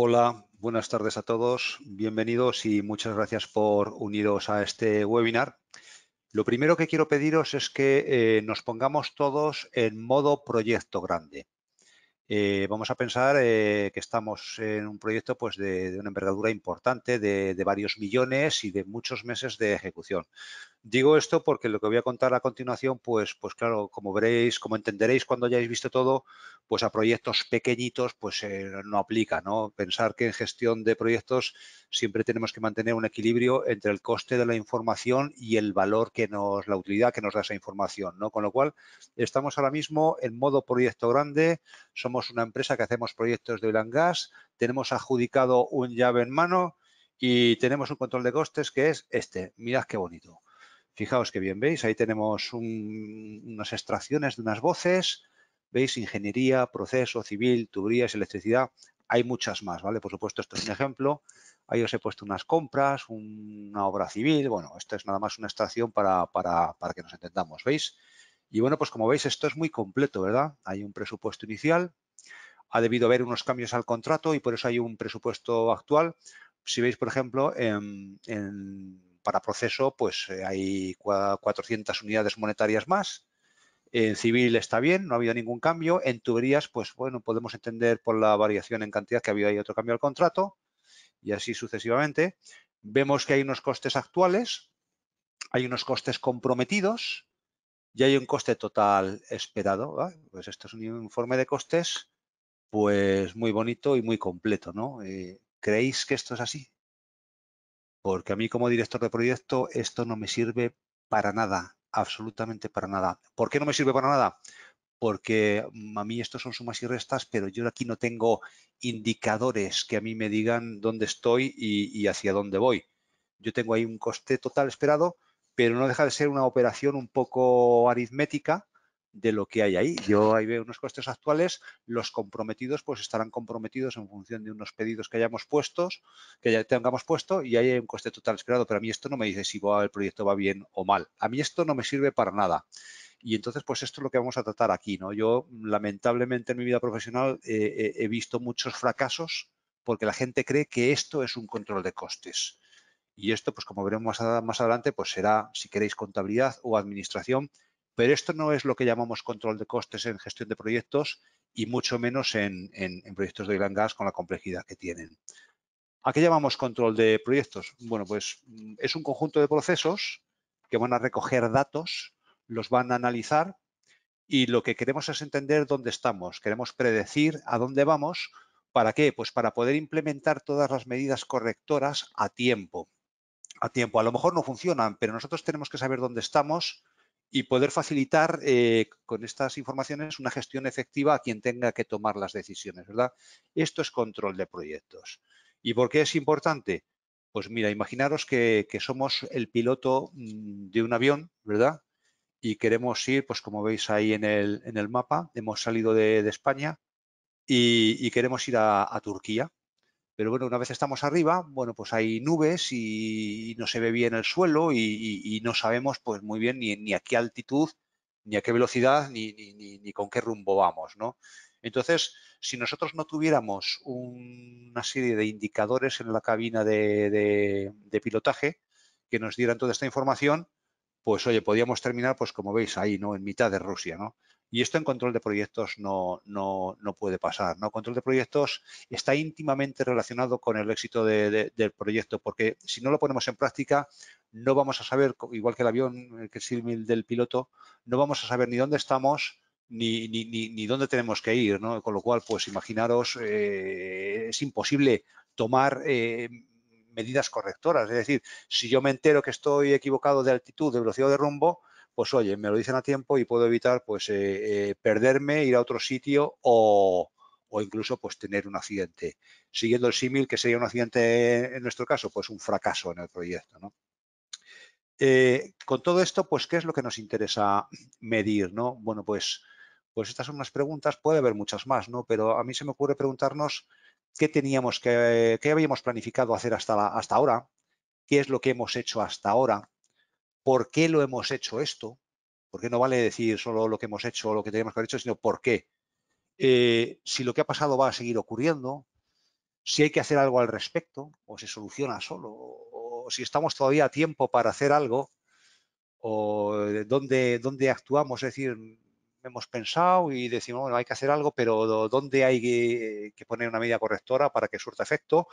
Hola, buenas tardes a todos, bienvenidos y muchas gracias por uniros a este webinar. Lo primero que quiero pediros es que eh, nos pongamos todos en modo proyecto grande. Eh, vamos a pensar eh, que estamos en un proyecto pues, de, una envergadura importante, de, varios millones y de muchos meses de ejecución. Digo esto porque lo que voy a contar a continuación, pues, pues claro, como veréis, como entenderéis cuando hayáis visto todo, pues a proyectos pequeñitos, pues eh, no aplica, ¿no? Pensar que en gestión de proyectos siempre tenemos que mantener un equilibrio entre el coste de la información y el valor que nos, la utilidad que nos da esa información, ¿no? Con lo cual, estamos ahora mismo en modo proyecto grande, somos una empresa que hacemos proyectos de oil and gas, tenemos adjudicado un llave en mano y tenemos un control de costes que es este, mirad qué bonito Fijaos que bien, ¿veis? Ahí tenemos unas extracciones de unas voces, ¿veis? Ingeniería, proceso, civil, tuberías, electricidad. Hay muchas más, ¿vale? Por supuesto, esto es un ejemplo. Ahí os he puesto unas compras, una obra civil. Bueno, esto es nada más una extracción para, que nos entendamos, ¿veis? Y bueno, pues como veis, esto es muy completo, ¿verdad? Hay un presupuesto inicial, ha debido haber unos cambios al contrato y por eso hay un presupuesto actual. Si veis, por ejemplo, en para proceso pues eh, hay 400 unidades monetarias más. En civil está bien, no ha habido ningún cambio. En tuberías, pues bueno, podemos entender por la variación en cantidad que ha habido otro cambio al contrato y así sucesivamente. Vemos que hay unos costes actuales, hay unos costes comprometidos y hay un coste total esperado. Pues esto es un informe de costes pues muy bonito y muy completo, ¿no? Eh, ¿Creéis que esto es así? porque a mí como director de proyecto esto no me sirve para nada, absolutamente para nada. ¿Por qué no me sirve para nada? Porque mm, a mí estos son sumas y restas, pero yo aquí no tengo indicadores que a mí me digan dónde estoy y, y hacia dónde voy. Yo tengo ahí un coste total esperado, pero no deja de ser una operación un poco aritmética de lo que hay ahí. Yo ahí veo unos costes actuales, los comprometidos pues estarán comprometidos en función de unos pedidos que hayamos puestos, que ya tengamos puesto y ahí hay un coste total esperado, pero a mí esto no me dice si el proyecto va bien o mal. A mí esto no me sirve para nada. Y entonces, pues esto es lo que vamos a tratar aquí, ¿no? Yo, lamentablemente, en mi vida profesional eh, he visto muchos fracasos porque la gente cree que esto es un control de costes. Y esto, pues como veremos más, adelante, pues será, si queréis, contabilidad o administración, pero esto no es lo que llamamos control de costes en gestión de proyectos y mucho menos en, proyectos de gran gas con la complejidad que tienen. ¿A qué llamamos control de proyectos? Bueno, pues mm, es un conjunto de procesos que van a recoger datos, los van a analizar y lo que queremos es entender dónde estamos. Queremos predecir a dónde vamos. ¿Para qué? Pues para poder implementar todas las medidas correctoras a tiempo. A tiempo. A lo mejor no funcionan, pero nosotros tenemos que saber dónde estamos y poder facilitar eh, con estas informaciones una gestión efectiva a quien tenga que tomar las decisiones, ¿verdad? Esto es control de proyectos. ¿Y por qué es importante? Pues mira, imaginaros que, somos el piloto mm, de un avión, ¿verdad? Y queremos ir, pues como veis ahí en el, en el mapa, hemos salido de, España y, queremos ir a Turquía, pero bueno, una vez estamos arriba, bueno, pues hay nubes y, no se ve bien el suelo y, no sabemos pues muy bien ni, a qué altitud, ni a qué velocidad, ni, con qué rumbo vamos, ¿no? Entonces, si nosotros no tuviéramos una serie de indicadores en la cabina de, de, de, pilotaje que nos dieran toda esta información, pues oye, podríamos terminar, pues como veis ahí, ¿no? En mitad de Rusia, ¿no? Y esto en control de proyectos no, no, no puede pasar. ¿no? Control de proyectos está íntimamente relacionado con el éxito del proyecto, porque si no lo ponemos en práctica, no vamos a saber, igual que el avión, que el del piloto, no vamos a saber ni dónde estamos, ni, ni, dónde tenemos que ir, ¿no? Con lo cual, pues imaginaros, eh, es imposible tomar eh, medidas correctoras. Es decir, si yo me entero que estoy equivocado de altitud, de velocidad de rumbo, pues oye, me lo dicen a tiempo y puedo evitar pues eh, eh, perderme, ir a otro sitio o, incluso pues tener un accidente. Siguiendo el símil, que sería un accidente en nuestro caso? Pues un fracaso en el proyecto. Eh, con todo esto, pues, ¿qué es lo que nos interesa medir? ¿no? Bueno, pues, pues estas son unas preguntas, puede haber muchas más, ¿no? Pero a mí se me ocurre preguntarnos qué teníamos que, qué habíamos planificado hacer hasta, hasta ahora, qué es lo que hemos hecho hasta ahora, por qué lo hemos hecho esto, porque no vale decir solo lo que hemos hecho o lo que tenemos que haber hecho, sino por qué. Eh, si lo que ha pasado va a seguir ocurriendo, si hay que hacer algo al respecto, o se soluciona solo, o, si estamos todavía a tiempo para hacer algo, o dónde, actuamos, es decir, hemos pensado y decimos, bueno, hay que hacer algo, pero ¿dónde hay que, que poner una medida correctora para que surta efecto?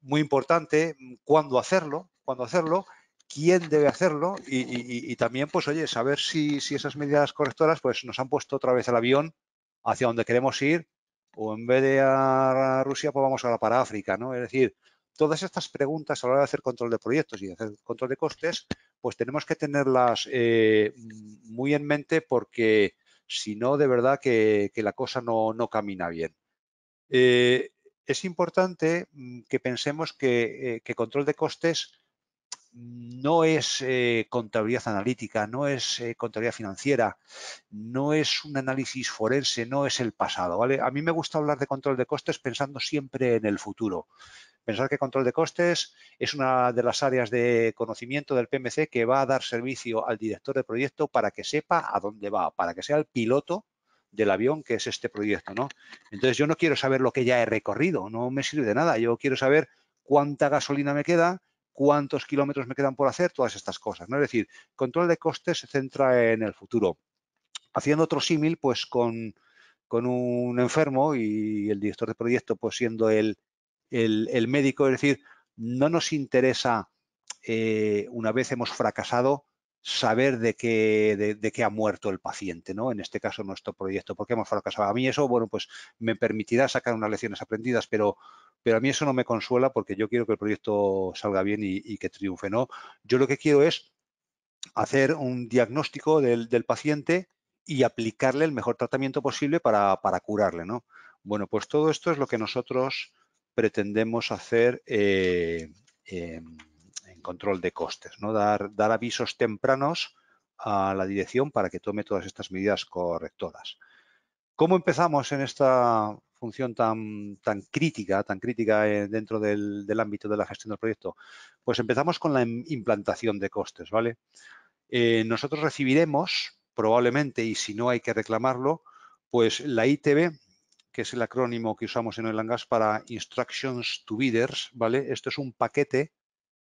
Muy importante, mm, ¿cuándo hacerlo? ¿Cuándo hacerlo? quién debe hacerlo y, también, pues, oye, saber si, esas medidas correctoras pues, nos han puesto otra vez el avión hacia donde queremos ir o en vez de a Rusia, pues vamos ahora para África, ¿no? Es decir, todas estas preguntas a la hora de hacer control de proyectos y de hacer control de costes, pues tenemos que tenerlas eh, muy en mente porque si no, de verdad que, la cosa no, camina bien. Eh, es importante mm, que pensemos eh, que control de costes no es eh, contabilidad analítica, no es eh, contabilidad financiera, no es un análisis forense, no es el pasado. ¿vale? A mí me gusta hablar de control de costes pensando siempre en el futuro. Pensar que control de costes es una de las áreas de conocimiento del PMC que va a dar servicio al director de proyecto para que sepa a dónde va, para que sea el piloto del avión que es este proyecto. ¿no? Entonces yo no quiero saber lo que ya he recorrido, no me sirve de nada. Yo quiero saber cuánta gasolina me queda, cuántos kilómetros me quedan por hacer, todas estas cosas. ¿no? Es decir, control de costes se centra en el futuro. Haciendo otro símil, pues con, un enfermo y el director de proyecto, pues siendo el, médico, es decir, no nos interesa eh, una vez hemos fracasado saber de qué, de, ha muerto el paciente, ¿no? En este caso, nuestro proyecto, porque hemos fracasado. A mí eso, bueno, pues me permitirá sacar unas lecciones aprendidas, pero, pero a mí eso no me consuela porque yo quiero que el proyecto salga bien y, que triunfe, ¿no? Yo lo que quiero es hacer un diagnóstico del, paciente y aplicarle el mejor tratamiento posible para, para, curarle, ¿no? Bueno, pues todo esto es lo que nosotros pretendemos hacer eh, em, control de costes, ¿no? dar, dar avisos tempranos a la dirección para que tome todas estas medidas correctoras. ¿Cómo empezamos en esta función tan, tan crítica, tan crítica eh, dentro del, ámbito de la gestión del proyecto? Pues empezamos con la implantación de costes, ¿vale? Eh, nosotros recibiremos, probablemente, y si no hay que reclamarlo, pues la ITB, que es el acrónimo que usamos en el ANGAS para Instructions to Bidders, ¿vale? Esto es un paquete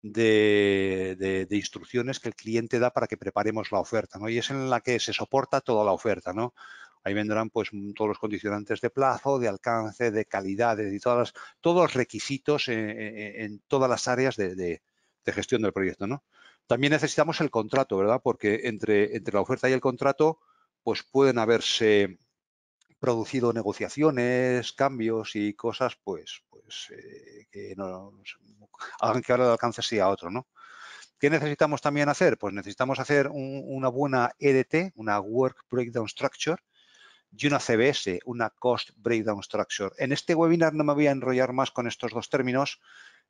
de, instrucciones que el cliente da para que preparemos la oferta, ¿no? Y es en la que se soporta toda la oferta, ¿no? Ahí vendrán pues mm, todos los condicionantes de plazo, de alcance, de calidad, y todas todos los requisitos eh, eh, en, todas las áreas de, gestión del proyecto, ¿no? También necesitamos el contrato, ¿verdad? Porque entre, entre la oferta y el contrato, pues pueden haberse producido negociaciones, cambios y cosas, pues, pues, eh, que no, hagan que ahora de alcance sea otro. ¿no? ¿Qué necesitamos también hacer? Pues necesitamos hacer una buena EDT, una Work Breakdown Structure, y una CBS, una Cost Breakdown Structure. En este webinar no me voy a enrollar más con estos dos términos,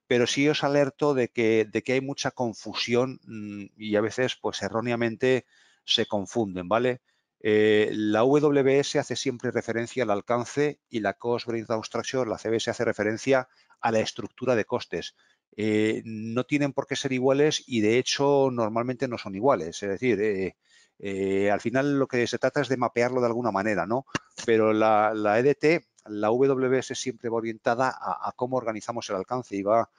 pero sí os alerto de que, de que hay mucha confusión mm, y a veces pues erróneamente se confunden, ¿vale? Eh, la WBS hace siempre referencia al alcance y la Cost Breakdown Structure, la CBS, hace referencia a la estructura de costes. Eh, no tienen por qué ser iguales y de hecho normalmente no son iguales. Es decir, eh, al final lo que se trata es de mapearlo de alguna manera, ¿no? Pero la, EDT, la e WBS siempre va orientada a, cómo organizamos el alcance y va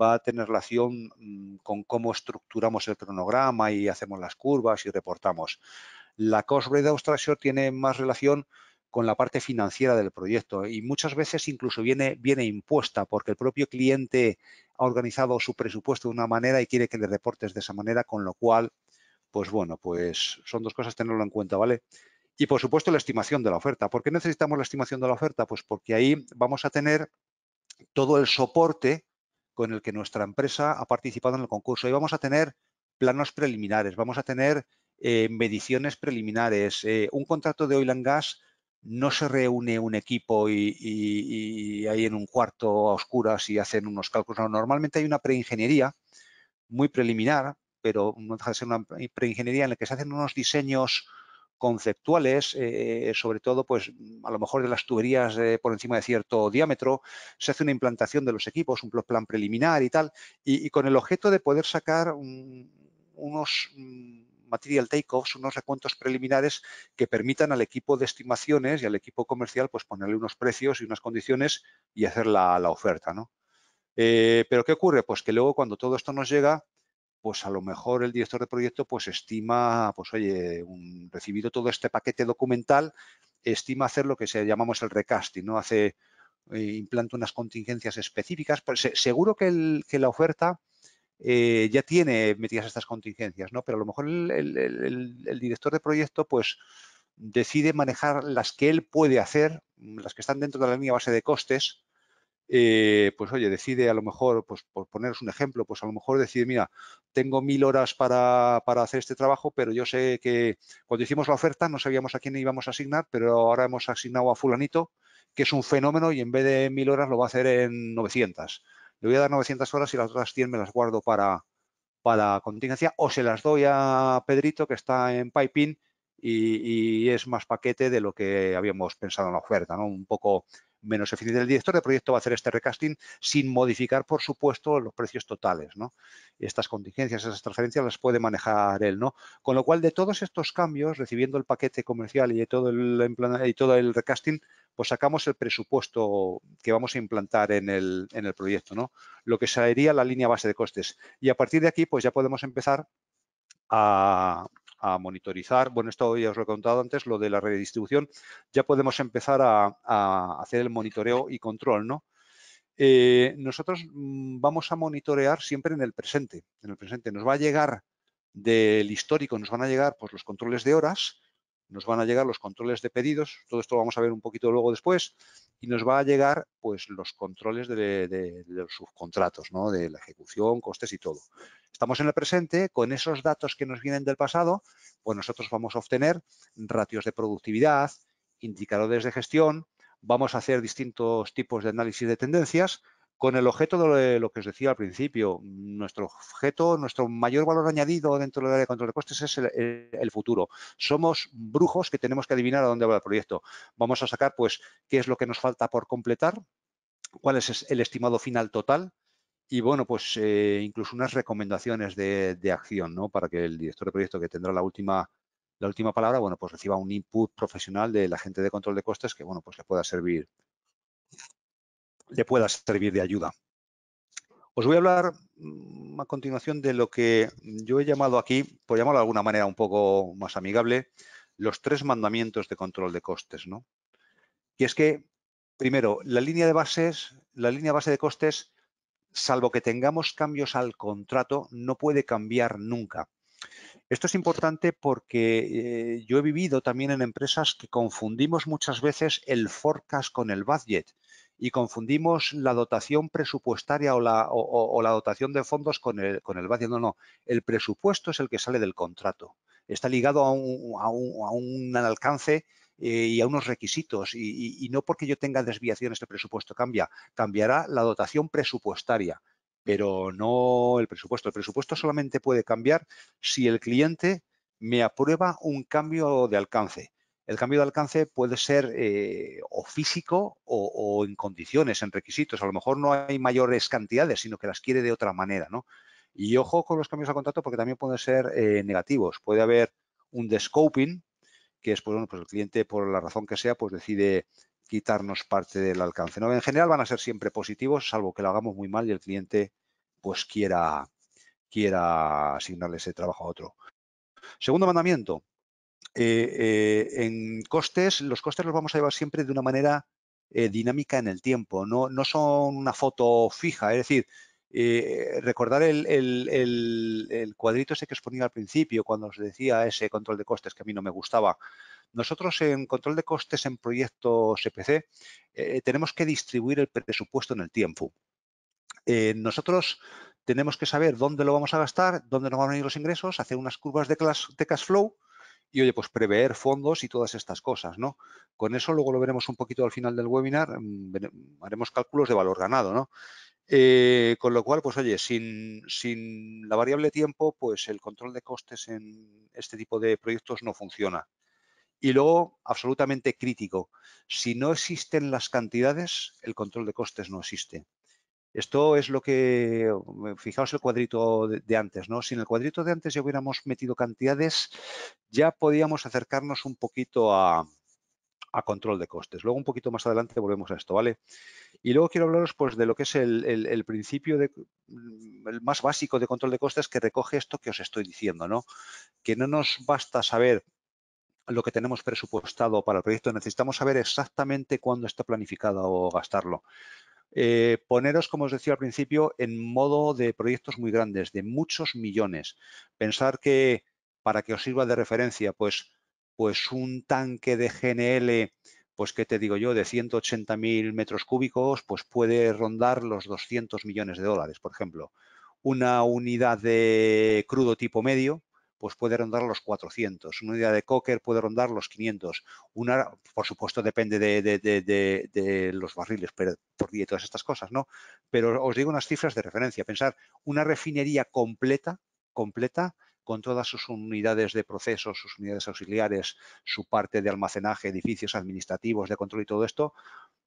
a tener relación mm, con cómo estructuramos el cronograma y hacemos las curvas y reportamos la cost breakdown tiene más relación con la parte financiera del proyecto y muchas veces incluso viene, viene impuesta porque el propio cliente ha organizado su presupuesto de una manera y quiere que le reportes de esa manera, con lo cual, pues bueno, pues son dos cosas tenerlo en cuenta, ¿vale? Y por supuesto la estimación de la oferta. ¿Por qué necesitamos la estimación de la oferta? Pues porque ahí vamos a tener todo el soporte con el que nuestra empresa ha participado en el concurso. y vamos a tener planos preliminares, vamos a tener eh, mediciones preliminares. Eh, un contrato de oil and gas no se reúne un equipo y, y, ahí en un cuarto a oscuras y hacen unos cálculos. normalmente hay una preingeniería muy preliminar, pero no deja de ser una preingeniería en la que se hacen unos diseños conceptuales, eh, sobre todo, pues a lo mejor de las tuberías por encima de cierto diámetro, se hace una implantación de los equipos, un plan preliminar y tal, y, con el objeto de poder sacar unos mm, material son unos recuentos preliminares que permitan al equipo de estimaciones y al equipo comercial pues ponerle unos precios y unas condiciones y hacer la, oferta. Eh, pero ¿qué ocurre? Pues que luego cuando todo esto nos llega, pues a lo mejor el director de proyecto pues estima, pues oye, recibido todo este paquete documental, estima hacer lo que se llamamos el recasting, ¿no? Hace, eh, implanta unas contingencias específicas. Pues, seguro que, el, que la oferta eh, ya tiene metidas estas contingencias, ¿no? Pero a lo mejor el, director de proyecto, pues, decide manejar las que él puede hacer, mm, las que están dentro de la línea base de costes, eh, pues oye, decide a lo mejor, pues por poneros un ejemplo, pues a lo mejor decide, mira, tengo mil horas para, para, hacer este trabajo, pero yo sé que cuando hicimos la oferta no sabíamos a quién íbamos a asignar, pero ahora hemos asignado a fulanito, que es un fenómeno y en vez de mil horas lo va a hacer en 900 le voy a dar 900 horas y las otras 100 me las guardo para, para contingencia o se las doy a Pedrito que está en piping y, y es más paquete de lo que habíamos pensado en la oferta, ¿no? Un poco menos eficiente. El director de proyecto va a hacer este recasting sin modificar, por supuesto, los precios totales. ¿no? Estas contingencias, esas transferencias las puede manejar él. ¿no? Con lo cual, de todos estos cambios, recibiendo el paquete comercial y todo el, recasting, pues sacamos el presupuesto que vamos a implantar en el, proyecto, ¿no? lo que sería la línea base de costes. Y a partir de aquí, pues ya podemos empezar a, a monitorizar. Bueno, esto ya os lo he contado antes, lo de la redistribución. Ya podemos empezar a, hacer el monitoreo y control, ¿no? Eh, nosotros mm, vamos a monitorear siempre en el presente. En el presente nos va a llegar del histórico, nos van a llegar pues, los controles de horas, nos van a llegar los controles de pedidos, todo esto lo vamos a ver un poquito luego después, y nos va a llegar pues los controles de, de los subcontratos, ¿no? de la ejecución, costes y todo. Estamos en el presente, con esos datos que nos vienen del pasado, pues nosotros vamos a obtener ratios de productividad, indicadores de gestión, vamos a hacer distintos tipos de análisis de tendencias con el objeto de lo que os decía al principio. Nuestro objeto, nuestro mayor valor añadido dentro del área de control de costes es el, futuro. Somos brujos que tenemos que adivinar a dónde va el proyecto. Vamos a sacar, pues, qué es lo que nos falta por completar, cuál es el estimado final total y bueno, pues eh, incluso unas recomendaciones de, acción, ¿no? Para que el director de proyecto que tendrá la última, la última palabra, bueno, pues reciba un input profesional de la gente de control de costes que, bueno, pues le pueda servir, le pueda servir de ayuda. Os voy a hablar mm, a continuación de lo que yo he llamado aquí, por llamarlo de alguna manera un poco más amigable, los tres mandamientos de control de costes, ¿no? Y es que, primero, la línea de bases, la línea base de costes salvo que tengamos cambios al contrato, no puede cambiar nunca. Esto es importante porque eh, yo he vivido también en empresas que confundimos muchas veces el forecast con el budget y confundimos la dotación presupuestaria o la, dotación de fondos con el, con budget. No, no, el presupuesto es el que sale del contrato. Está ligado a un alcance eh, y a unos requisitos y, no porque yo tenga desviación este presupuesto cambia, cambiará la dotación presupuestaria, pero no el presupuesto. El presupuesto solamente puede cambiar si el cliente me aprueba un cambio de alcance. El cambio de alcance puede ser eh, o físico o, en condiciones, en requisitos. A lo mejor no hay mayores cantidades, sino que las quiere de otra manera, ¿no? Y ojo con los cambios a contrato porque también pueden ser eh, negativos. Puede haber un descoping, que después, bueno, pues el cliente, por la razón que sea, pues decide quitarnos parte del alcance. ¿no? En general van a ser siempre positivos, salvo que lo hagamos muy mal y el cliente pues quiera, quiera asignarle ese trabajo a otro. Segundo mandamiento, eh, eh, en costes, los costes los vamos a llevar siempre de una manera eh, dinámica en el tiempo, no, no son una foto fija, es decir, eh, recordar el, cuadrito ese que os ponía al principio cuando os decía ese control de costes que a mí no me gustaba. Nosotros en control de costes en proyectos EPC eh, tenemos que distribuir el presupuesto en el tiempo. Eh, nosotros tenemos que saber dónde lo vamos a gastar, dónde nos van a venir los ingresos, hacer unas curvas de, de cash flow y oye, pues prever fondos y todas estas cosas, ¿no? Con eso luego lo veremos un poquito al final del webinar, mm, haremos cálculos de valor ganado, ¿no? Eh, con lo cual, pues oye, sin, la variable tiempo, pues el control de costes en este tipo de proyectos no funciona. Y luego, absolutamente crítico, si no existen las cantidades, el control de costes no existe. Esto es lo que, eh, fijaos el cuadrito de, antes, ¿no? Si en el cuadrito de antes ya hubiéramos metido cantidades, ya podíamos acercarnos un poquito a, a control de costes. Luego un poquito más adelante volvemos a esto, ¿vale? Y luego quiero hablaros pues de lo que es el, el, principio de, mm, el más básico de control de costes que recoge esto que os estoy diciendo, ¿no? Que no nos basta saber lo que tenemos presupuestado para el proyecto, necesitamos saber exactamente cuándo está planificado gastarlo. Eh, poneros, como os decía al principio, en modo de proyectos muy grandes, de muchos millones. Pensar que, para que os sirva de referencia, pues pues un tanque de GNL, pues qué te digo yo, de 180 mil metros cúbicos, pues puede rondar los 200 millones de dólares, por ejemplo. Una unidad de crudo tipo medio, pues puede rondar los 400. Una unidad de cocker puede rondar los 500. Una, por supuesto, depende de, de los barriles pero, por día y todas estas cosas, ¿no? Pero os digo unas cifras de referencia. Pensar, una refinería completa, completa, con todas sus unidades de procesos, sus unidades auxiliares, su parte de almacenaje, edificios administrativos, de control y todo esto,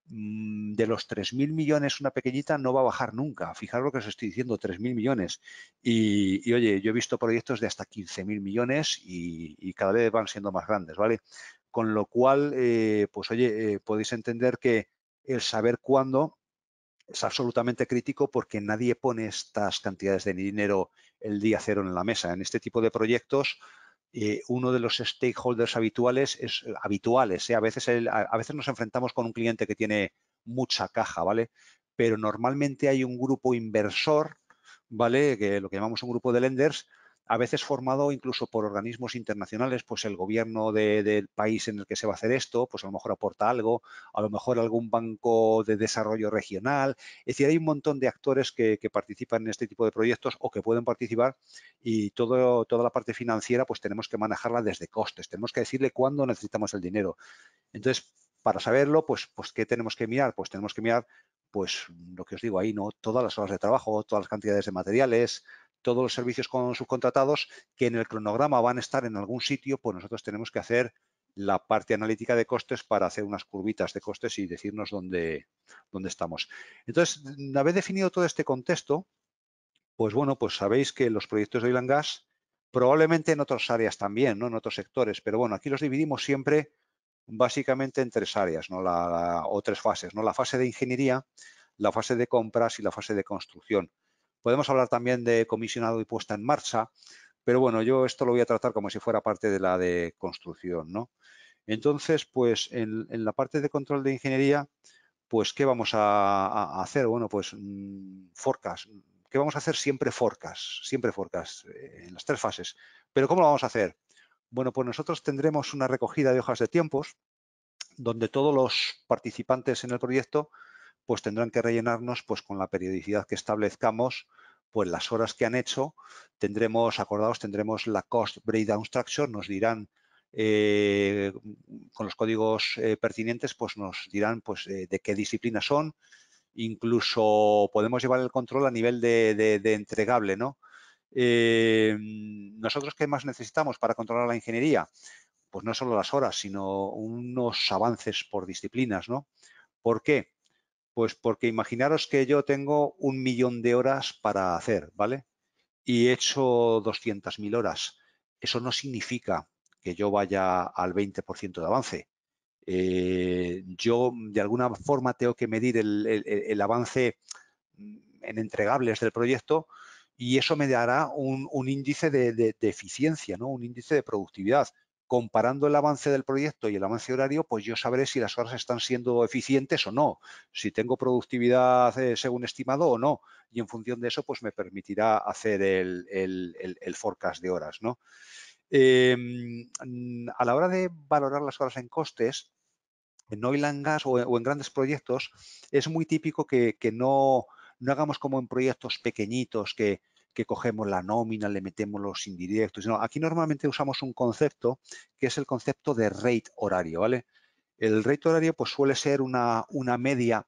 mm, de los 3.000 millones una pequeñita no va a bajar nunca. Fijaros lo que os estoy diciendo, 3.000 millones. Y, oye, yo he visto proyectos de hasta 15.000 millones y, cada vez van siendo más grandes, ¿vale? Con lo cual, eh, pues oye, eh, podéis entender que el saber cuándo es absolutamente crítico porque nadie pone estas cantidades de dinero el día cero en la mesa. En este tipo de proyectos, eh, uno de los stakeholders habituales es habituales. Eh, a, veces veces nos enfrentamos con un cliente que tiene mucha caja, ¿vale? Pero normalmente hay un grupo inversor, ¿vale? Que lo que llamamos un grupo de lenders a veces formado incluso por organismos internacionales, pues el gobierno del país en el que se va a hacer esto, pues a lo mejor aporta algo, a lo mejor algún banco de desarrollo regional, es decir, hay un montón de actores que, participan en este tipo de proyectos o que pueden participar y toda la parte financiera pues tenemos que manejarla desde costes, tenemos que decirle cuándo necesitamos el dinero. Entonces, para saberlo, pues, pues ¿qué tenemos que mirar? Pues tenemos que mirar, pues lo que os digo ahí, ¿no? Todas las horas de trabajo, todas las cantidades de materiales, todos los servicios con subcontratados que en el cronograma van a estar en algún sitio, pues nosotros tenemos que hacer la parte analítica de costes para hacer unas curvitas de costes y decirnos dónde, dónde estamos. Entonces, una vez definido todo este contexto, pues bueno, pues sabéis que los proyectos de oil and gas, probablemente en otras áreas también, ¿no? en otros sectores, pero bueno, aquí los dividimos siempre básicamente en tres áreas ¿no? o tres fases, ¿no? la fase de ingeniería, la fase de compras y la fase de construcción. Podemos hablar también de comisionado y puesta en marcha, pero bueno, yo esto lo voy a tratar como si fuera parte de la de construcción, Entonces, pues en, la parte de control de ingeniería, pues ¿qué vamos a, hacer? Bueno, pues mm, forcas. ¿Qué vamos a hacer? Siempre forcas, siempre forcas eh, en las tres fases. ¿Pero cómo lo vamos a hacer? Bueno, pues nosotros tendremos una recogida de hojas de tiempos donde todos los participantes en el proyecto pues tendrán que rellenarnos pues con la periodicidad que establezcamos pues las horas que han hecho, tendremos, acordados, tendremos la cost breakdown structure, nos dirán eh, con los códigos eh, pertinentes, pues nos dirán pues eh, de qué disciplina son, incluso podemos llevar el control a nivel de, de, de entregable, ¿no? Nosotros, ¿qué más necesitamos para controlar la ingeniería? Pues no solo las horas, sino unos avances por disciplinas, ¿no? ¿Por qué? Pues porque imaginaros que yo tengo un millón de horas para hacer, ¿vale? Y he hecho 200.000 horas. Eso no significa que yo vaya al 20% de avance. Eh, yo de alguna forma tengo que medir el, avance en entregables del proyecto y eso me dará un, índice de, de, eficiencia, ¿no? un índice de productividad comparando el avance del proyecto y el avance horario, pues yo sabré si las horas están siendo eficientes o no, si tengo productividad eh, según estimado o no, y en función de eso, pues me permitirá hacer el, forecast de horas. ¿no? Em, a la hora de valorar las horas en costes, en oil and gas o, en grandes proyectos, es muy típico que, que no, no hagamos como en proyectos pequeñitos que que cogemos la nómina, le metemos los indirectos. No, aquí normalmente usamos un concepto que es el concepto de rate horario, ¿vale? El rate horario pues, suele ser una, una media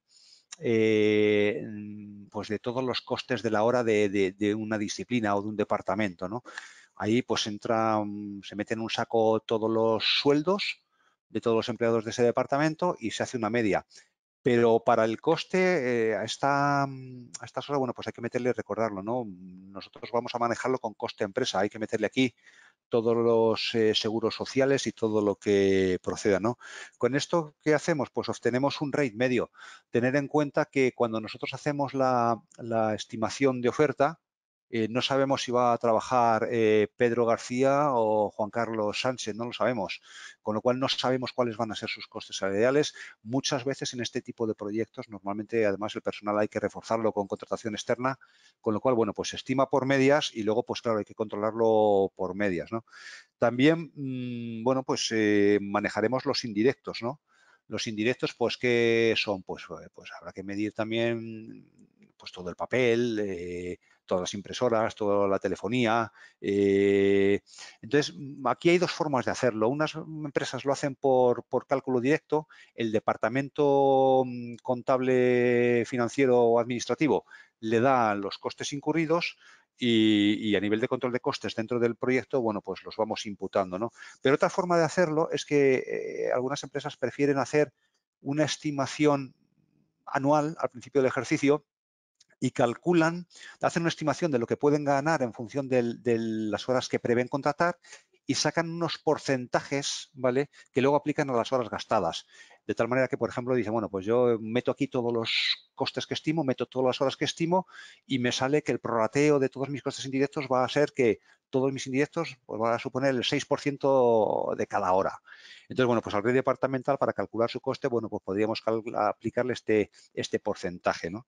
eh, mm, pues de todos los costes de la hora de, una disciplina o de un departamento, Ahí pues entra, mm, se meten en un saco todos los sueldos de todos los empleados de ese departamento y se hace una media. Pero para el coste, eh, a, esta, mm, a estas bueno, pues hay que meterle, recordarlo, ¿no? Mm, nosotros vamos a manejarlo con coste empresa, hay que meterle aquí todos los eh, seguros sociales y todo lo que proceda, ¿no? Con esto, ¿qué hacemos? Pues obtenemos un rate medio. Tener en cuenta que cuando nosotros hacemos la estimación de oferta, eh, no sabemos si va a trabajar eh, Pedro García o Juan Carlos Sánchez, no lo sabemos, con lo cual no sabemos cuáles van a ser sus costes salariales. Muchas veces en este tipo de proyectos, normalmente además el personal hay que reforzarlo con contratación externa, con lo cual, bueno, pues se estima por medias y luego, pues claro, hay que controlarlo por medias, También, mm, bueno, pues eh, manejaremos los indirectos, ¿no? Los indirectos, pues, ¿qué son? Pues, pues habrá que medir también pues todo el papel, todas las impresoras, toda la telefonía. Eh, entonces, mm, aquí hay dos formas de hacerlo. Unas mm, empresas lo hacen por, cálculo directo, el departamento mm, contable financiero o administrativo le da los costes incurridos y, a nivel de control de costes dentro del proyecto, bueno, pues los vamos imputando, Pero otra forma de hacerlo es que eh, algunas empresas prefieren hacer una estimación anual al principio del ejercicio y calculan, hacen una estimación de lo que pueden ganar en función de las horas que prevén contratar y sacan unos porcentajes, ¿vale? Que luego aplican a las horas gastadas. De tal manera que, por ejemplo, dicen, bueno, pues yo meto aquí todos los costes que estimo, meto todas las horas que estimo y me sale que el prorrateo de todos mis costes indirectos va a ser que todos mis indirectos pues, van a suponer el 6% de cada hora. Entonces, bueno, pues al red departamental para calcular su coste, bueno, pues podríamos aplicarle este, este porcentaje, ¿no?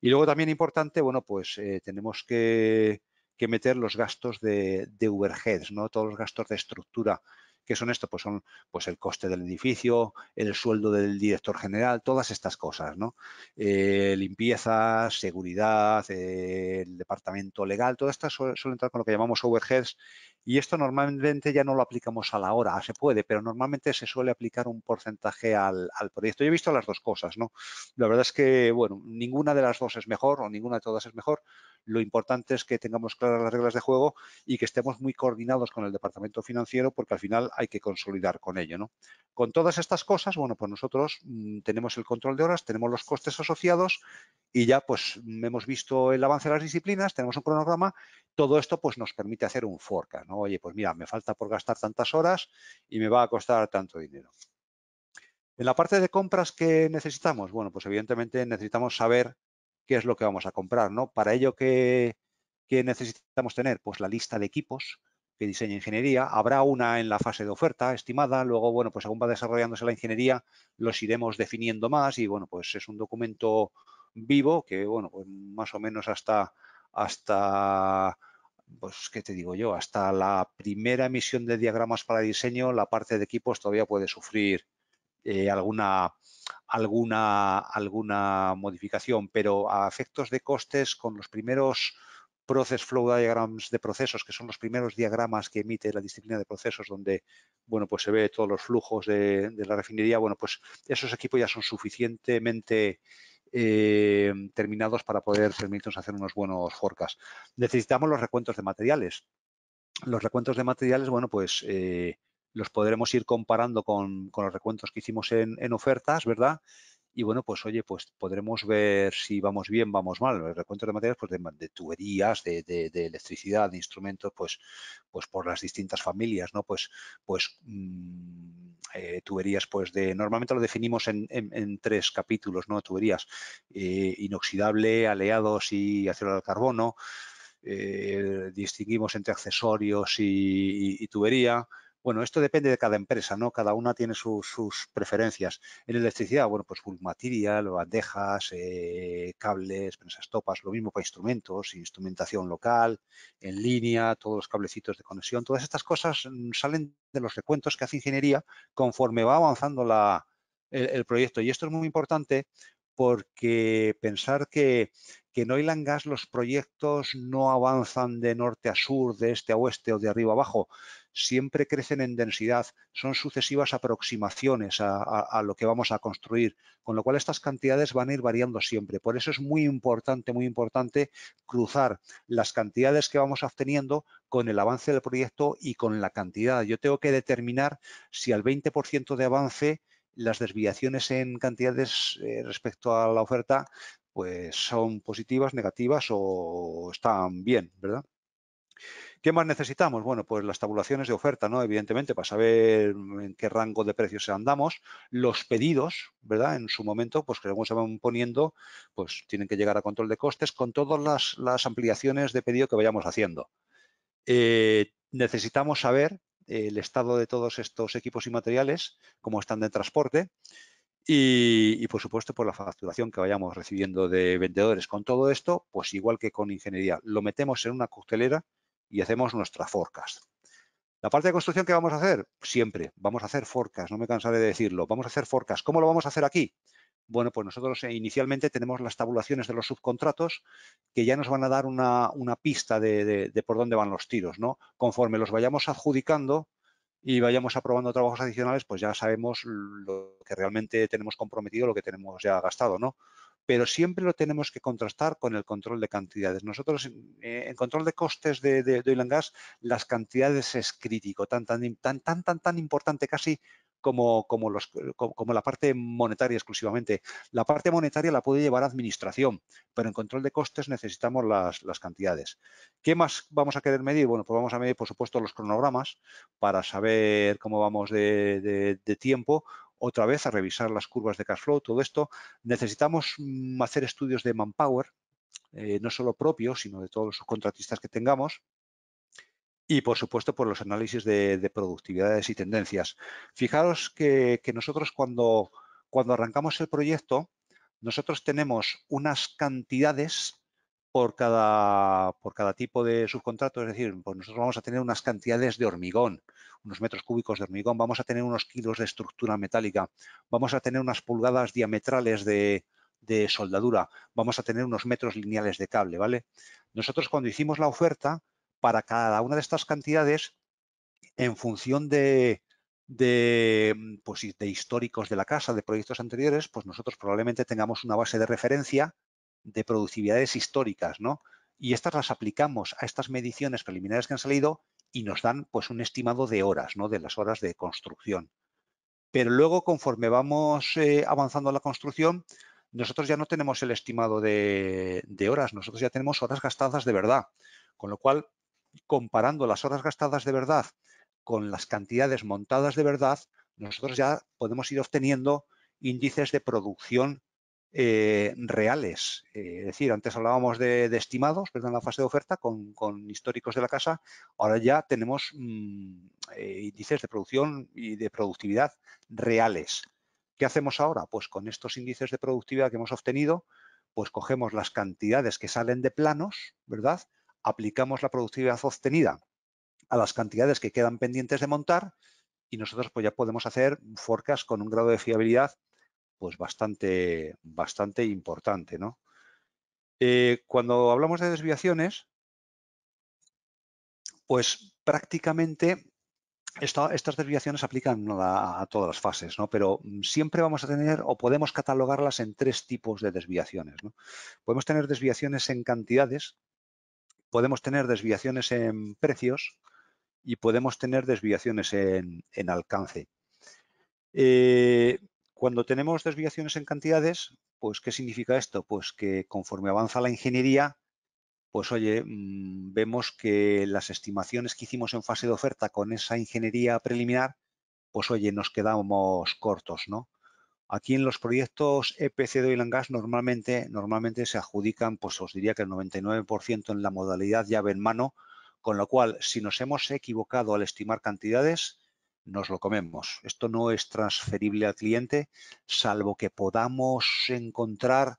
Y luego también importante, bueno, pues eh, tenemos que, meter los gastos de, de overheads, ¿no? Todos los gastos de estructura ¿Qué son esto? Pues son pues el coste del edificio, el sueldo del director general, todas estas cosas, ¿no? Eh, limpieza, seguridad, eh, el departamento legal, todas estas suelen entrar con lo que llamamos overheads y esto normalmente ya no lo aplicamos a la hora, se puede, pero normalmente se suele aplicar un porcentaje al, al, proyecto. Yo he visto las dos cosas, ¿no? La verdad es que, bueno, ninguna de las dos es mejor o ninguna de todas es mejor, lo importante es que tengamos claras las reglas de juego y que estemos muy coordinados con el departamento financiero porque al final hay que consolidar con ello. ¿no? Con todas estas cosas, bueno, pues nosotros mm, tenemos el control de horas, tenemos los costes asociados y ya pues mm, hemos visto el avance de las disciplinas, tenemos un cronograma, todo esto pues nos permite hacer un forca. ¿no? Oye, pues mira, me falta por gastar tantas horas y me va a costar tanto dinero. En la parte de compras que necesitamos, bueno, pues evidentemente necesitamos saber qué es lo que vamos a comprar. ¿no? Para ello, ¿qué, necesitamos tener? Pues la lista de equipos que diseña ingeniería. Habrá una en la fase de oferta estimada. Luego, bueno, pues según va desarrollándose la ingeniería, los iremos definiendo más. Y bueno, pues es un documento vivo que, bueno, pues más o menos hasta hasta pues, ¿qué te digo yo? Hasta la primera emisión de diagramas para diseño, la parte de equipos todavía puede sufrir eh, alguna, alguna, alguna modificación, pero a efectos de costes con los primeros process flow diagrams de procesos, que son los primeros diagramas que emite la disciplina de procesos, donde bueno, pues se ve todos los flujos de, la refinería, bueno, pues esos equipos ya son suficientemente eh, terminados para poder permitirnos hacer unos buenos forcas Necesitamos los recuentos de materiales. Los recuentos de materiales, bueno, pues eh, los podremos ir comparando con, los recuentos que hicimos en, ofertas, ¿verdad? Y bueno, pues oye, pues podremos ver si vamos bien, vamos mal. Los recuentos de materiales, pues de, tuberías, de, electricidad, de instrumentos, pues, pues por las distintas familias, ¿no? Pues, pues mm, eh, tuberías, pues de normalmente lo definimos en, tres capítulos, ¿no? Tuberías eh, inoxidable, aleados y acero al carbono. Eh, distinguimos entre accesorios y tubería, bueno, esto depende de cada empresa, ¿no? Cada una tiene sus preferencias. En electricidad, bueno, pues full material, bandejas, eh, cables, prensas topas, lo mismo para instrumentos, instrumentación local, en línea, todos los cablecitos de conexión, todas estas cosas mm, salen de los recuentos que hace ingeniería conforme va avanzando la, el proyecto. Y esto es muy importante porque pensar que, en oil gas los proyectos no avanzan de norte a sur, de este a oeste o de arriba a abajo, siempre crecen en densidad, son sucesivas aproximaciones a, a, lo que vamos a construir, con lo cual estas cantidades van a ir variando siempre. Por eso es muy importante, muy importante cruzar las cantidades que vamos obteniendo con el avance del proyecto y con la cantidad. Yo tengo que determinar si al 20% de avance las desviaciones en cantidades eh, respecto a la oferta pues son positivas, negativas o están bien, ¿verdad? ¿Qué más necesitamos? Bueno, pues las tabulaciones de oferta, ¿no? Evidentemente, para saber en qué rango de precios andamos, los pedidos, ¿verdad? En su momento, pues que según se van poniendo, pues tienen que llegar a control de costes con todas las, ampliaciones de pedido que vayamos haciendo. Eh, necesitamos saber el estado de todos estos equipos y materiales, cómo están de transporte y, por supuesto por la facturación que vayamos recibiendo de vendedores. Con todo esto, pues igual que con ingeniería, lo metemos en una coctelera y hacemos nuestra forecast. La parte de construcción que vamos a hacer, siempre, vamos a hacer forecast, no me cansaré de decirlo, vamos a hacer forecast. ¿Cómo lo vamos a hacer aquí? Bueno, pues nosotros eh, inicialmente tenemos las tabulaciones de los subcontratos que ya nos van a dar una, pista de, por dónde van los tiros, ¿no? Conforme los vayamos adjudicando y vayamos aprobando trabajos adicionales, pues ya sabemos lo que realmente tenemos comprometido, lo que tenemos ya gastado, ¿no? Pero siempre lo tenemos que contrastar con el control de cantidades. Nosotros, en control de costes de, de, oil and gas, las cantidades es crítico, tan, tan, tan, tan, tan importante casi como, como, la parte monetaria exclusivamente. La parte monetaria la puede llevar administración, pero en control de costes necesitamos las, cantidades. ¿Qué más vamos a querer medir? Bueno, pues vamos a medir, por supuesto, los cronogramas para saber cómo vamos de, tiempo otra vez a revisar las curvas de cash flow, todo esto. Necesitamos mm, hacer estudios de manpower, eh, no solo propios, sino de todos los contratistas que tengamos y por supuesto por los análisis de, productividades y tendencias. Fijaros que, nosotros cuando, cuando, arrancamos el proyecto, nosotros tenemos unas cantidades por cada, por cada tipo de subcontrato, es decir, pues nosotros vamos a tener unas cantidades de hormigón, unos metros cúbicos de hormigón, vamos a tener unos kilos de estructura metálica, vamos a tener unas pulgadas diametrales de, de soldadura, vamos a tener unos metros lineales de cable, ¿vale? Nosotros cuando hicimos la oferta, para cada una de estas cantidades en función de, de, mm, pues, de históricos de la casa, de proyectos anteriores, pues nosotros probablemente tengamos una base de referencia de productividades históricas, ¿no? Y estas las aplicamos a estas mediciones preliminares que han salido y nos dan pues un estimado de horas, ¿no? De las horas de construcción. Pero luego, conforme vamos eh, avanzando a la construcción, nosotros ya no tenemos el estimado de, de horas, nosotros ya tenemos horas gastadas de verdad. Con lo cual, comparando las horas gastadas de verdad con las cantidades montadas de verdad, nosotros ya podemos ir obteniendo índices de producción eh, reales. Eh, es decir, antes hablábamos de, estimados, en la fase de oferta con, históricos de la casa. Ahora ya tenemos mm, eh, índices de producción y de productividad reales. ¿Qué hacemos ahora? Pues con estos índices de productividad que hemos obtenido, pues cogemos las cantidades que salen de planos, ¿verdad? aplicamos la productividad obtenida a las cantidades que quedan pendientes de montar y nosotros pues ya podemos hacer forcas con un grado de fiabilidad pues bastante, bastante importante. ¿no? Eh, cuando hablamos de desviaciones, pues prácticamente estas desviaciones aplican a, todas las fases, ¿no? pero mm, siempre vamos a tener o podemos catalogarlas en tres tipos de desviaciones. Podemos tener desviaciones en cantidades, podemos tener desviaciones en precios y podemos tener desviaciones en, alcance. Eh, cuando tenemos desviaciones en cantidades, pues ¿qué significa esto? Pues que conforme avanza la ingeniería, pues oye, mm, vemos que las estimaciones que hicimos en fase de oferta con esa ingeniería preliminar, pues oye, nos quedamos cortos, ¿no? Aquí en los proyectos EPC de Oil and Gas normalmente, se adjudican, pues os diría que el 99% en la modalidad llave en mano, con lo cual si nos hemos equivocado al estimar cantidades, nos lo comemos. Esto no es transferible al cliente, salvo que podamos encontrar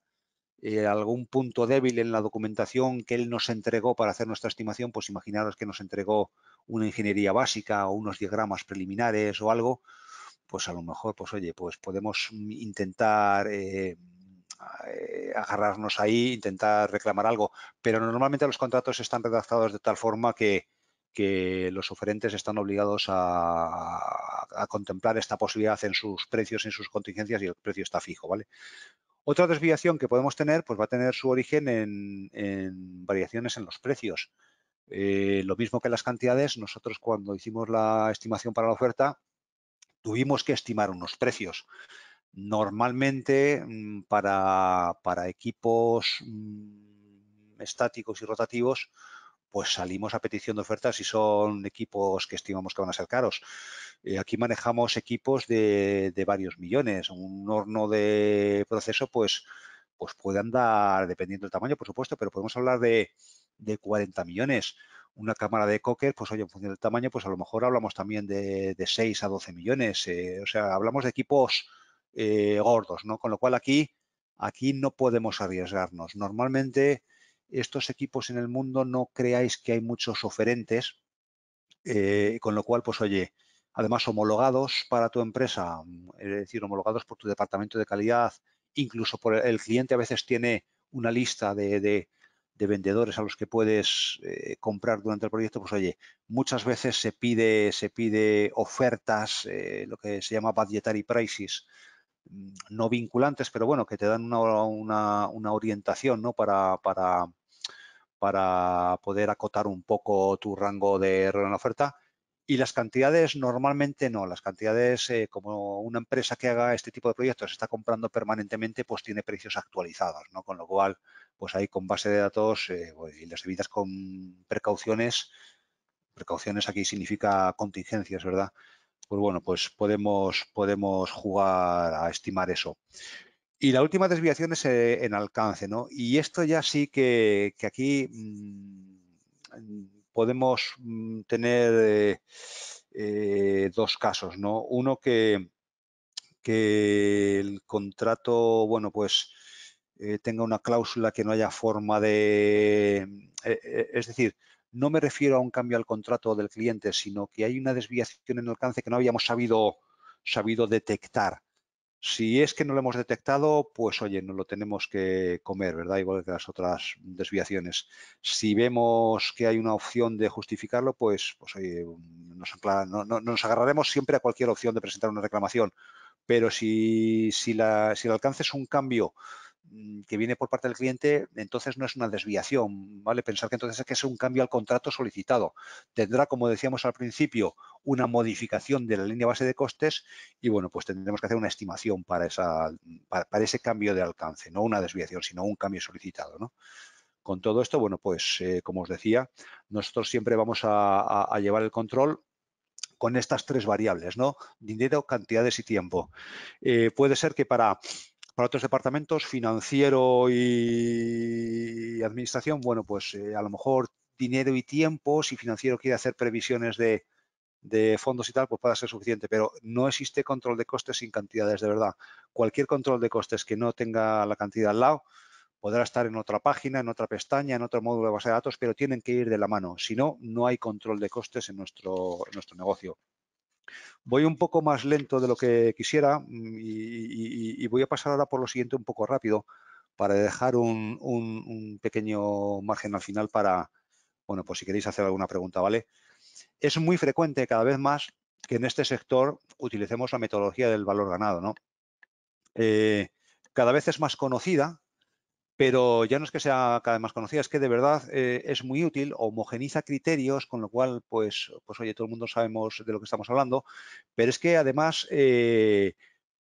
eh, algún punto débil en la documentación que él nos entregó para hacer nuestra estimación, pues imaginaros que nos entregó una ingeniería básica o unos diagramas preliminares o algo, pues a lo mejor, pues oye, pues podemos mm, intentar eh, ah, eh, agarrarnos ahí, intentar reclamar algo, pero normalmente los contratos están redactados de tal forma que, los oferentes están obligados a, contemplar esta posibilidad en sus precios, en sus contingencias y el precio está fijo, ¿vale? Otra desviación que podemos tener, pues va a tener su origen en, variaciones en los precios. Eh, lo mismo que las cantidades, nosotros cuando hicimos la estimación para la oferta, tuvimos que estimar unos precios. Normalmente mm, para, equipos mm, estáticos y rotativos, pues salimos a petición de ofertas y son equipos que estimamos que van a ser caros. Eh, aquí manejamos equipos de, de, varios millones. Un horno de proceso, pues, pues puede andar, dependiendo del tamaño, por supuesto, pero podemos hablar de, de 40 millones una cámara de cocker, pues oye, en función del tamaño, pues a lo mejor hablamos también de, 6 a 12 millones. Eh, o sea, hablamos de equipos eh, gordos, ¿no? Con lo cual aquí, aquí no podemos arriesgarnos. Normalmente estos equipos en el mundo no creáis que hay muchos oferentes, eh, con lo cual, pues oye, además homologados para tu empresa, mm, es decir, homologados por tu departamento de calidad, incluso por el, cliente a veces tiene una lista de de vendedores a los que puedes eh, comprar durante el proyecto, pues oye, muchas veces se pide, se pide ofertas, eh, lo que se llama budgetary prices, mm, no vinculantes, pero bueno, que te dan una, orientación ¿no? para, para, para, poder acotar un poco tu rango de error en la oferta. Y las cantidades normalmente no, las cantidades eh, como una empresa que haga este tipo de proyectos está comprando permanentemente, pues tiene precios actualizados, Con lo cual pues ahí con base de datos eh, y las debidas con precauciones, precauciones aquí significa contingencias, ¿verdad? Pues bueno, pues podemos, podemos jugar a estimar eso. Y la última desviación es eh, en alcance, ¿no? Y esto ya sí que, aquí mm, podemos mm, tener eh, dos casos, ¿no? Uno que, que el contrato, bueno, pues eh, tenga una cláusula que no haya forma de... Mm, e, e, es decir, no me refiero a un cambio al contrato del cliente, sino que hay una desviación en el alcance que no habíamos sabido, sabido detectar. Si es que no lo hemos detectado, pues oye, no lo tenemos que comer, ¿verdad? Igual que las otras desviaciones. Si vemos que hay una opción de justificarlo, pues, pues mm, nos, agarraremos siempre a cualquier opción de presentar una reclamación. Pero si, si, si el alcance es un cambio Mm, que viene por parte del cliente, entonces no es una desviación, ¿vale? Pensar que entonces es que es un cambio al contrato solicitado. Tendrá, como decíamos al principio, una modificación de la línea base de costes y, bueno, pues tendremos que hacer una estimación para, esa, mm, para, ese cambio de alcance, no una desviación, sino un cambio solicitado, ¿no? Con todo esto, bueno, pues eh, como os decía, nosotros siempre vamos a, llevar el control con estas tres variables, ¿no? Dinero, cantidades y tiempo. Eh, puede ser que para para otros departamentos, financiero y administración, bueno, pues eh, a lo mejor dinero y tiempo, si financiero quiere hacer previsiones de, fondos y tal, pues pueda ser suficiente, pero no existe control de costes sin cantidades, de verdad. Cualquier control de costes que no tenga la cantidad al lado podrá estar en otra página, en otra pestaña, en otro módulo de base de datos, pero tienen que ir de la mano. Si no, no hay control de costes en nuestro negocio. Voy un poco más lento de lo que quisiera mm, y, voy a pasar ahora por lo siguiente un poco rápido para dejar un, pequeño margen al final para, bueno, pues si queréis hacer alguna pregunta, ¿vale? Es muy frecuente cada vez más que en este sector utilicemos la metodología del valor ganado, ¿no? Eh, cada vez es más conocida, pero ya no es que sea cada vez más conocida, es que de verdad eh, es muy útil, homogeniza criterios, con lo cual, pues, pues oye, todo el mundo sabemos de lo que estamos hablando, pero es que además eh,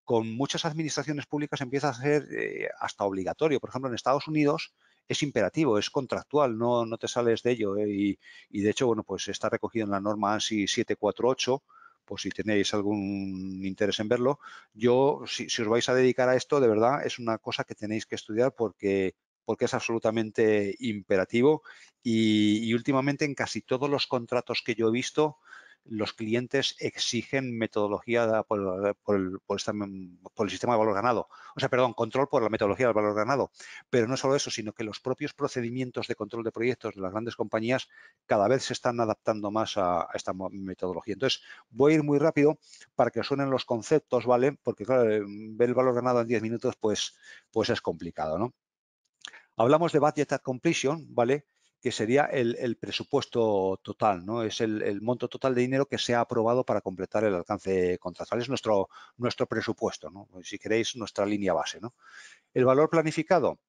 con muchas administraciones públicas empieza a ser eh, hasta obligatorio. Por ejemplo, en Estados Unidos es imperativo, es contractual, no, no te sales de ello. Y, y, de hecho, bueno, pues está recogido en la norma ANSI 748 pues, si tenéis algún interés en verlo. Yo, si, os vais a dedicar a esto, de verdad, es una cosa que tenéis que estudiar porque porque es absolutamente imperativo y, últimamente en casi todos los contratos que yo he visto los clientes exigen metodología por, el sistema de valor ganado. O sea, perdón, control por la metodología del valor ganado. Pero no solo eso, sino que los propios procedimientos de control de proyectos de las grandes compañías cada vez se están adaptando más a, esta metodología. Entonces, voy a ir muy rápido para que suenen los conceptos, ¿vale? Porque, claro, eh, ver el valor ganado en 10 minutos, pues, pues es complicado, ¿no? Hablamos de budget at completion, ¿vale? que sería el, presupuesto total, ¿no? Es el, monto total de dinero que se ha aprobado para completar el alcance contractual. Es nuestro, nuestro presupuesto, pues Si queréis, nuestra línea base, ¿no? El valor planificado,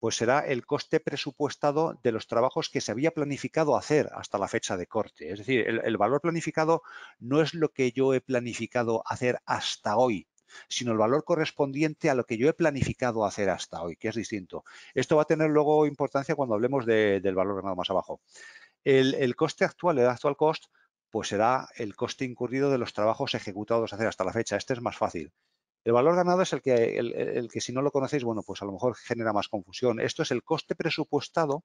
pues será el coste presupuestado de los trabajos que se había planificado hacer hasta la fecha de corte. Es decir, el valor planificado no es lo que yo he planificado hacer hasta hoy, sino el valor correspondiente a lo que yo he planificado hacer hasta hoy, que es distinto. Esto va a tener luego importancia cuando hablemos del valor ganado más abajo. El, coste actual, el actual cost, pues será el coste incurrido de los trabajos ejecutados hasta la fecha. Este es más fácil. El valor ganado es el que, el que si no lo conocéis, bueno, pues a lo mejor genera más confusión. Esto es el coste presupuestado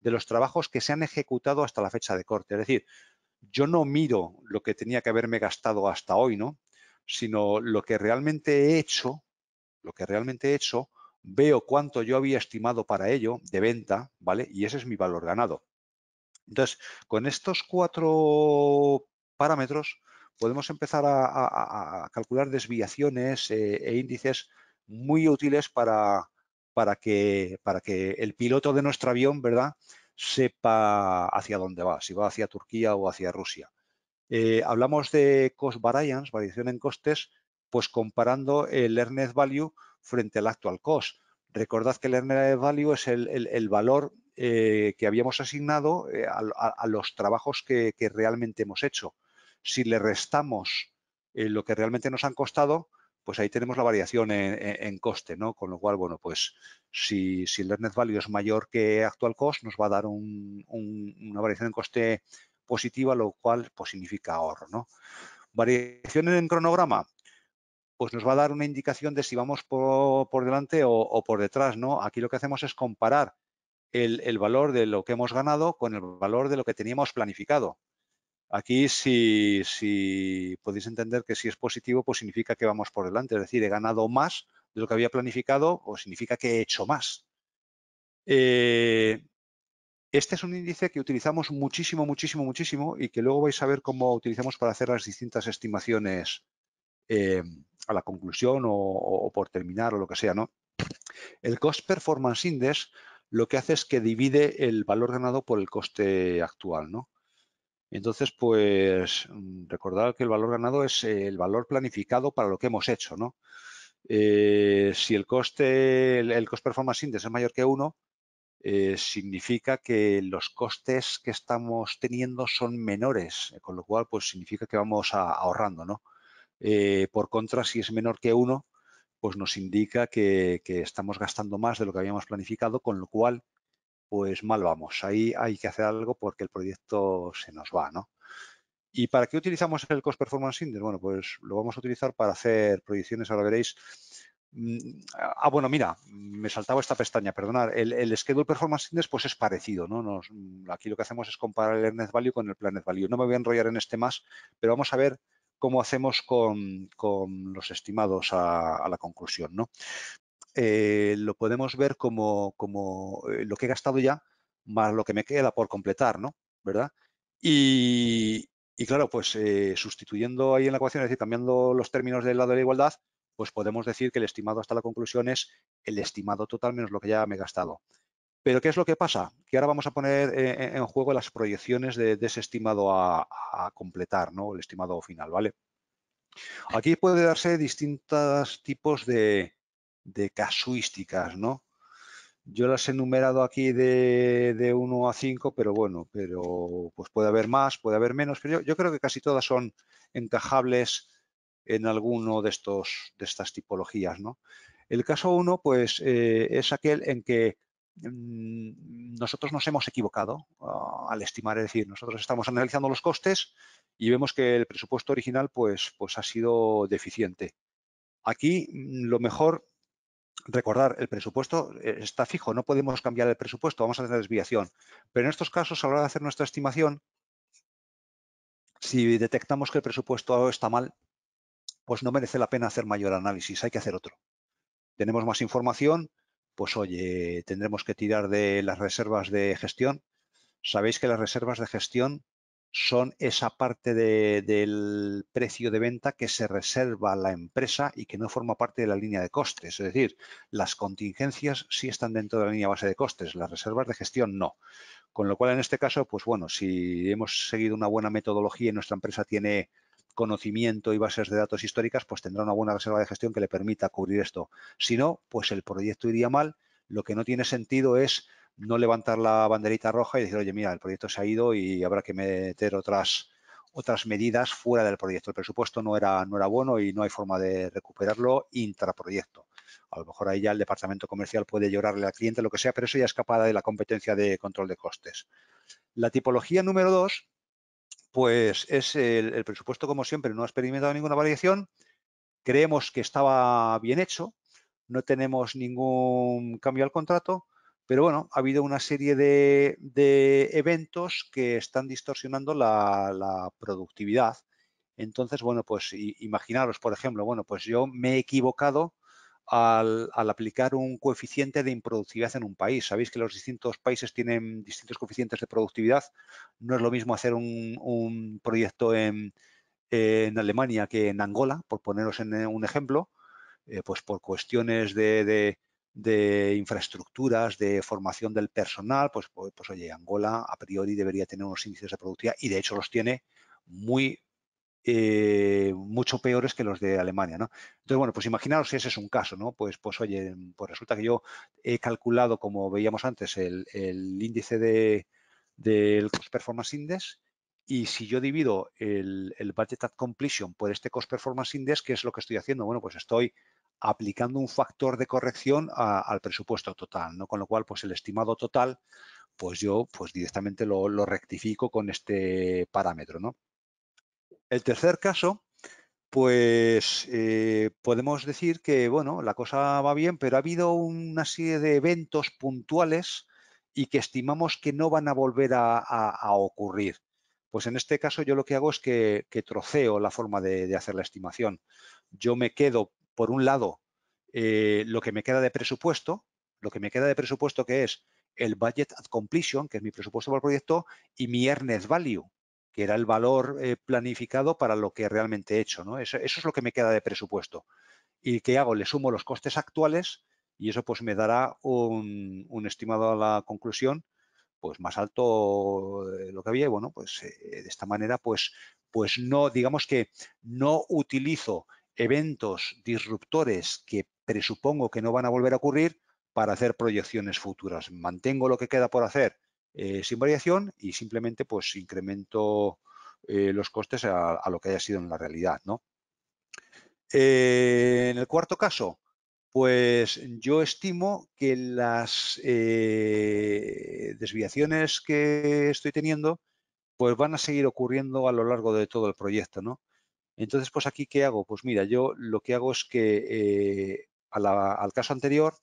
de los trabajos que se han ejecutado hasta la fecha de corte. Es decir, yo no miro lo que tenía que haberme gastado hasta hoy, ¿no? sino lo que realmente he hecho, lo que realmente he hecho, veo cuánto yo había estimado para ello de venta, ¿vale? Y ese es mi valor ganado. Entonces, con estos cuatro parámetros podemos empezar a, calcular desviaciones eh, e índices muy útiles para, para, que, para que el piloto de nuestro avión, ¿verdad?, sepa hacia dónde va, si va hacia Turquía o hacia Rusia. Eh, hablamos de cost variance, variación en costes, pues comparando el earned value frente al actual cost. Recordad que el earned value es el, valor eh, que habíamos asignado eh, a, los trabajos que, realmente hemos hecho. Si le restamos lo que realmente nos han costado, pues ahí tenemos la variación en, coste, ¿no? Con lo cual, bueno, pues si, el earned value es mayor que actual cost, nos va a dar una variación en coste positiva, lo cual pues, significa ahorro. ¿no? Variación en cronograma, pues nos va a dar una indicación de si vamos por, delante o, por detrás. ¿no? Aquí lo que hacemos es comparar el, valor de lo que hemos ganado con el valor de lo que teníamos planificado. Aquí, si, si podéis entender que si es positivo, pues significa que vamos por delante. Es decir, he ganado más de lo que había planificado o significa que he hecho más. Eh, este es un índice que utilizamos muchísimo, muchísimo, muchísimo y que luego vais a ver cómo utilizamos para hacer las distintas estimaciones eh, a la conclusión o, por terminar o lo que sea. ¿no? El Cost Performance Index lo que hace es que divide el valor ganado por el coste actual. Entonces, pues mm, recordad que el valor ganado es el valor planificado para lo que hemos hecho. Eh, si el coste, el, el cost performance index es mayor que 1, eh, significa que los costes que estamos teniendo son menores, eh, con lo cual pues significa que vamos ahorrando, ¿no? Eh, por contra, si es menor que uno, pues nos indica que, estamos gastando más de lo que habíamos planificado, con lo cual, pues mal vamos. Ahí hay que hacer algo porque el proyecto se nos va, ¿no? ¿Y para qué utilizamos el Cost Performance Index? Bueno, pues lo vamos a utilizar para hacer proyecciones, ahora veréis, Mm, ah, bueno, mira, me saltaba esta pestaña, perdonad. El, Schedule Performance Index pues es parecido, ¿no? Nos, mm, aquí lo que hacemos es comparar el Earned Value con el Planet Value. No me voy a enrollar en este más, pero vamos a ver cómo hacemos con, los estimados a, la conclusión, ¿no? Eh, lo podemos ver como, eh, lo que he gastado ya más lo que me queda por completar, ¿no? ¿Verdad? Y, claro, pues eh, sustituyendo ahí en la ecuación, es decir, cambiando los términos del lado de la igualdad, pues podemos decir que el estimado hasta la conclusión es el estimado total menos lo que ya me he gastado. Pero ¿qué es lo que pasa? Que ahora vamos a poner eh, eh, en juego las proyecciones de, desestimado ese estimado a, completar, ¿no? El estimado final, ¿vale? Aquí puede darse distintos tipos de, casuísticas, ¿no? Yo las he enumerado aquí de, 1 a 5, pero bueno, pero pues puede haber más, puede haber menos, pero yo, yo creo que casi todas son encajables en alguno de, estos, de estas tipologías. El caso 1 pues, eh, es aquel en que mm, nosotros nos hemos equivocado ah, al estimar, es decir, nosotros estamos analizando los costes y vemos que el presupuesto original pues, pues ha sido deficiente. Aquí mm, lo mejor recordar, el presupuesto eh, está fijo, no podemos cambiar el presupuesto, vamos a tener desviación. Pero en estos casos, a la hora de hacer nuestra estimación, si detectamos que el presupuesto está mal, pues no merece la pena hacer mayor análisis, hay que hacer otro. Tenemos más información, pues oye, tendremos que tirar de las reservas de gestión. Sabéis que las reservas de gestión son esa parte del precio de venta que se reserva a la empresa y que no forma parte de la línea de costes. Es decir, las contingencias sí están dentro de la línea base de costes, las reservas de gestión no. Con lo cual, en este caso, pues bueno, si hemos seguido una buena metodología y nuestra empresa tiene conocimiento y bases de datos históricas, pues tendrá una buena reserva de gestión que le permita cubrir esto. Si no, pues el proyecto iría mal. Lo que no tiene sentido es no levantar la banderita roja y decir, oye, mira, el proyecto se ha ido y habrá que meter otras, otras medidas fuera del proyecto. El presupuesto no era, no era bueno y no hay forma de recuperarlo intraproyecto. A lo mejor ahí ya el departamento comercial puede llorarle al cliente, lo que sea, pero eso ya es de la competencia de control de costes. La tipología número dos pues es el, presupuesto, como siempre, no ha experimentado ninguna variación. Creemos que estaba bien hecho, no tenemos ningún cambio al contrato, pero bueno, ha habido una serie de, de eventos que están distorsionando la, la, productividad. Entonces, bueno, pues imaginaros, por ejemplo, bueno, pues yo me he equivocado al, aplicar un coeficiente de improductividad en un país. Sabéis que los distintos países tienen distintos coeficientes de productividad. No es lo mismo hacer un, proyecto en, en, Alemania que en Angola, por poneros en eh, un ejemplo, eh, pues por cuestiones de, de, infraestructuras, de formación del personal, pues, pues, pues, oye, Angola a priori debería tener unos índices de productividad y de hecho los tiene muy eh, mucho peores que los de Alemania. ¿no? Entonces, bueno, pues imaginaros si ese es un caso, ¿no? Pues, pues oye, pues resulta que yo he calculado, como veíamos antes, el, índice de, del Cost Performance Index y si yo divido el, Budget at Completion por este Cost Performance Index, ¿qué es lo que estoy haciendo? Bueno, pues estoy aplicando un factor de corrección al presupuesto total, ¿no? Con lo cual, pues el estimado total, pues yo pues directamente lo, lo rectifico con este parámetro, ¿no? El tercer caso, pues eh, podemos decir que bueno, la cosa va bien, pero ha habido una serie de eventos puntuales y que estimamos que no van a volver a, ocurrir. Pues en este caso yo lo que hago es que, troceo la forma de, hacer la estimación. Yo me quedo, por un lado, eh, lo que me queda de presupuesto, lo que me queda de presupuesto que es el budget at completion, que es mi presupuesto para el proyecto, y mi earned value, que era el valor eh, planificado para lo que realmente he hecho. ¿no? Eso, es lo que me queda de presupuesto. ¿Y qué hago? Le sumo los costes actuales y eso pues me dará un, estimado a la conclusión pues más alto de eh, lo que había. bueno, pues eh, de esta manera pues, pues no, digamos que no utilizo eventos disruptores que presupongo que no van a volver a ocurrir para hacer proyecciones futuras. Mantengo lo que queda por hacer eh, sin variación y simplemente pues incremento eh, los costes a, lo que haya sido en la realidad. Eh, en el cuarto caso, pues yo estimo que las desviaciones que estoy teniendo pues van a seguir ocurriendo a lo largo de todo el proyecto. Entonces, pues aquí, ¿qué hago? Pues mira, yo lo que hago es que al caso anterior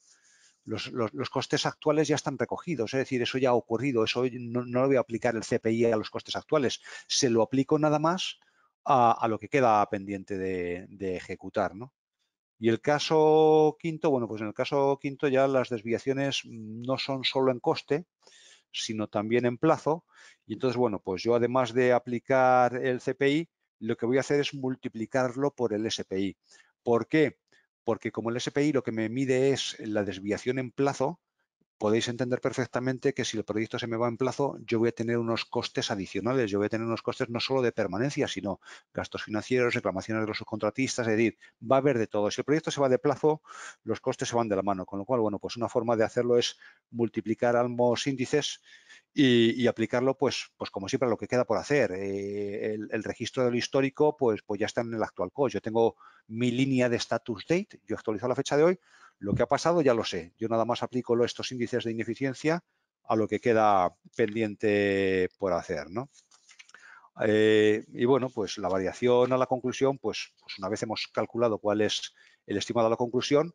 los, costes actuales ya están recogidos, es decir, eso ya ha ocurrido, eso no, lo voy a aplicar el CPI a los costes actuales, se lo aplico nada más a, lo que queda pendiente de, ejecutar. Y el caso quinto, bueno, pues en el caso quinto ya las desviaciones no son solo en coste, sino también en plazo. Y entonces, bueno, pues yo además de aplicar el CPI, lo que voy a hacer es multiplicarlo por el SPI. ¿Por qué? porque como el SPI lo que me mide es la desviación en plazo, podéis entender perfectamente que si el proyecto se me va en plazo, yo voy a tener unos costes adicionales, yo voy a tener unos costes no solo de permanencia, sino gastos financieros, reclamaciones de los subcontratistas, es decir, va a haber de todo. Si el proyecto se va de plazo, los costes se van de la mano, con lo cual, bueno, pues una forma de hacerlo es multiplicar ambos índices y, aplicarlo, pues, pues como siempre, a lo que queda por hacer. Eh, el, registro del histórico, pues, pues ya está en el actual code. Yo tengo mi línea de status date, yo actualizo la fecha de hoy, lo que ha pasado ya lo sé. Yo nada más aplico estos índices de ineficiencia a lo que queda pendiente por hacer, ¿no? Eh, y bueno, pues la variación a la conclusión, pues, pues una vez hemos calculado cuál es el estimado a la conclusión,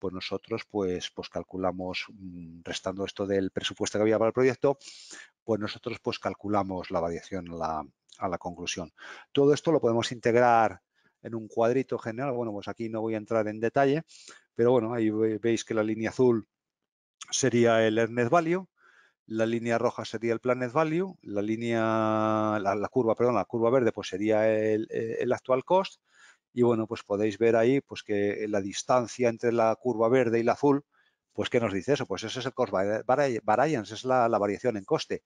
pues nosotros pues, pues calculamos, mm, restando esto del presupuesto que había para el proyecto, pues nosotros pues calculamos la variación a la, conclusión. Todo esto lo podemos integrar en un cuadrito general. Bueno, pues aquí no voy a entrar en detalle, pero bueno, ahí veis que la línea azul sería el EARNED Value, la línea roja sería el Planet Value, la línea, la, curva, perdón, la curva verde pues sería el, el actual cost y bueno, pues podéis ver ahí pues que la distancia entre la curva verde y la azul, pues ¿qué nos dice eso? Pues ese es el cost variance, es la, variación en coste.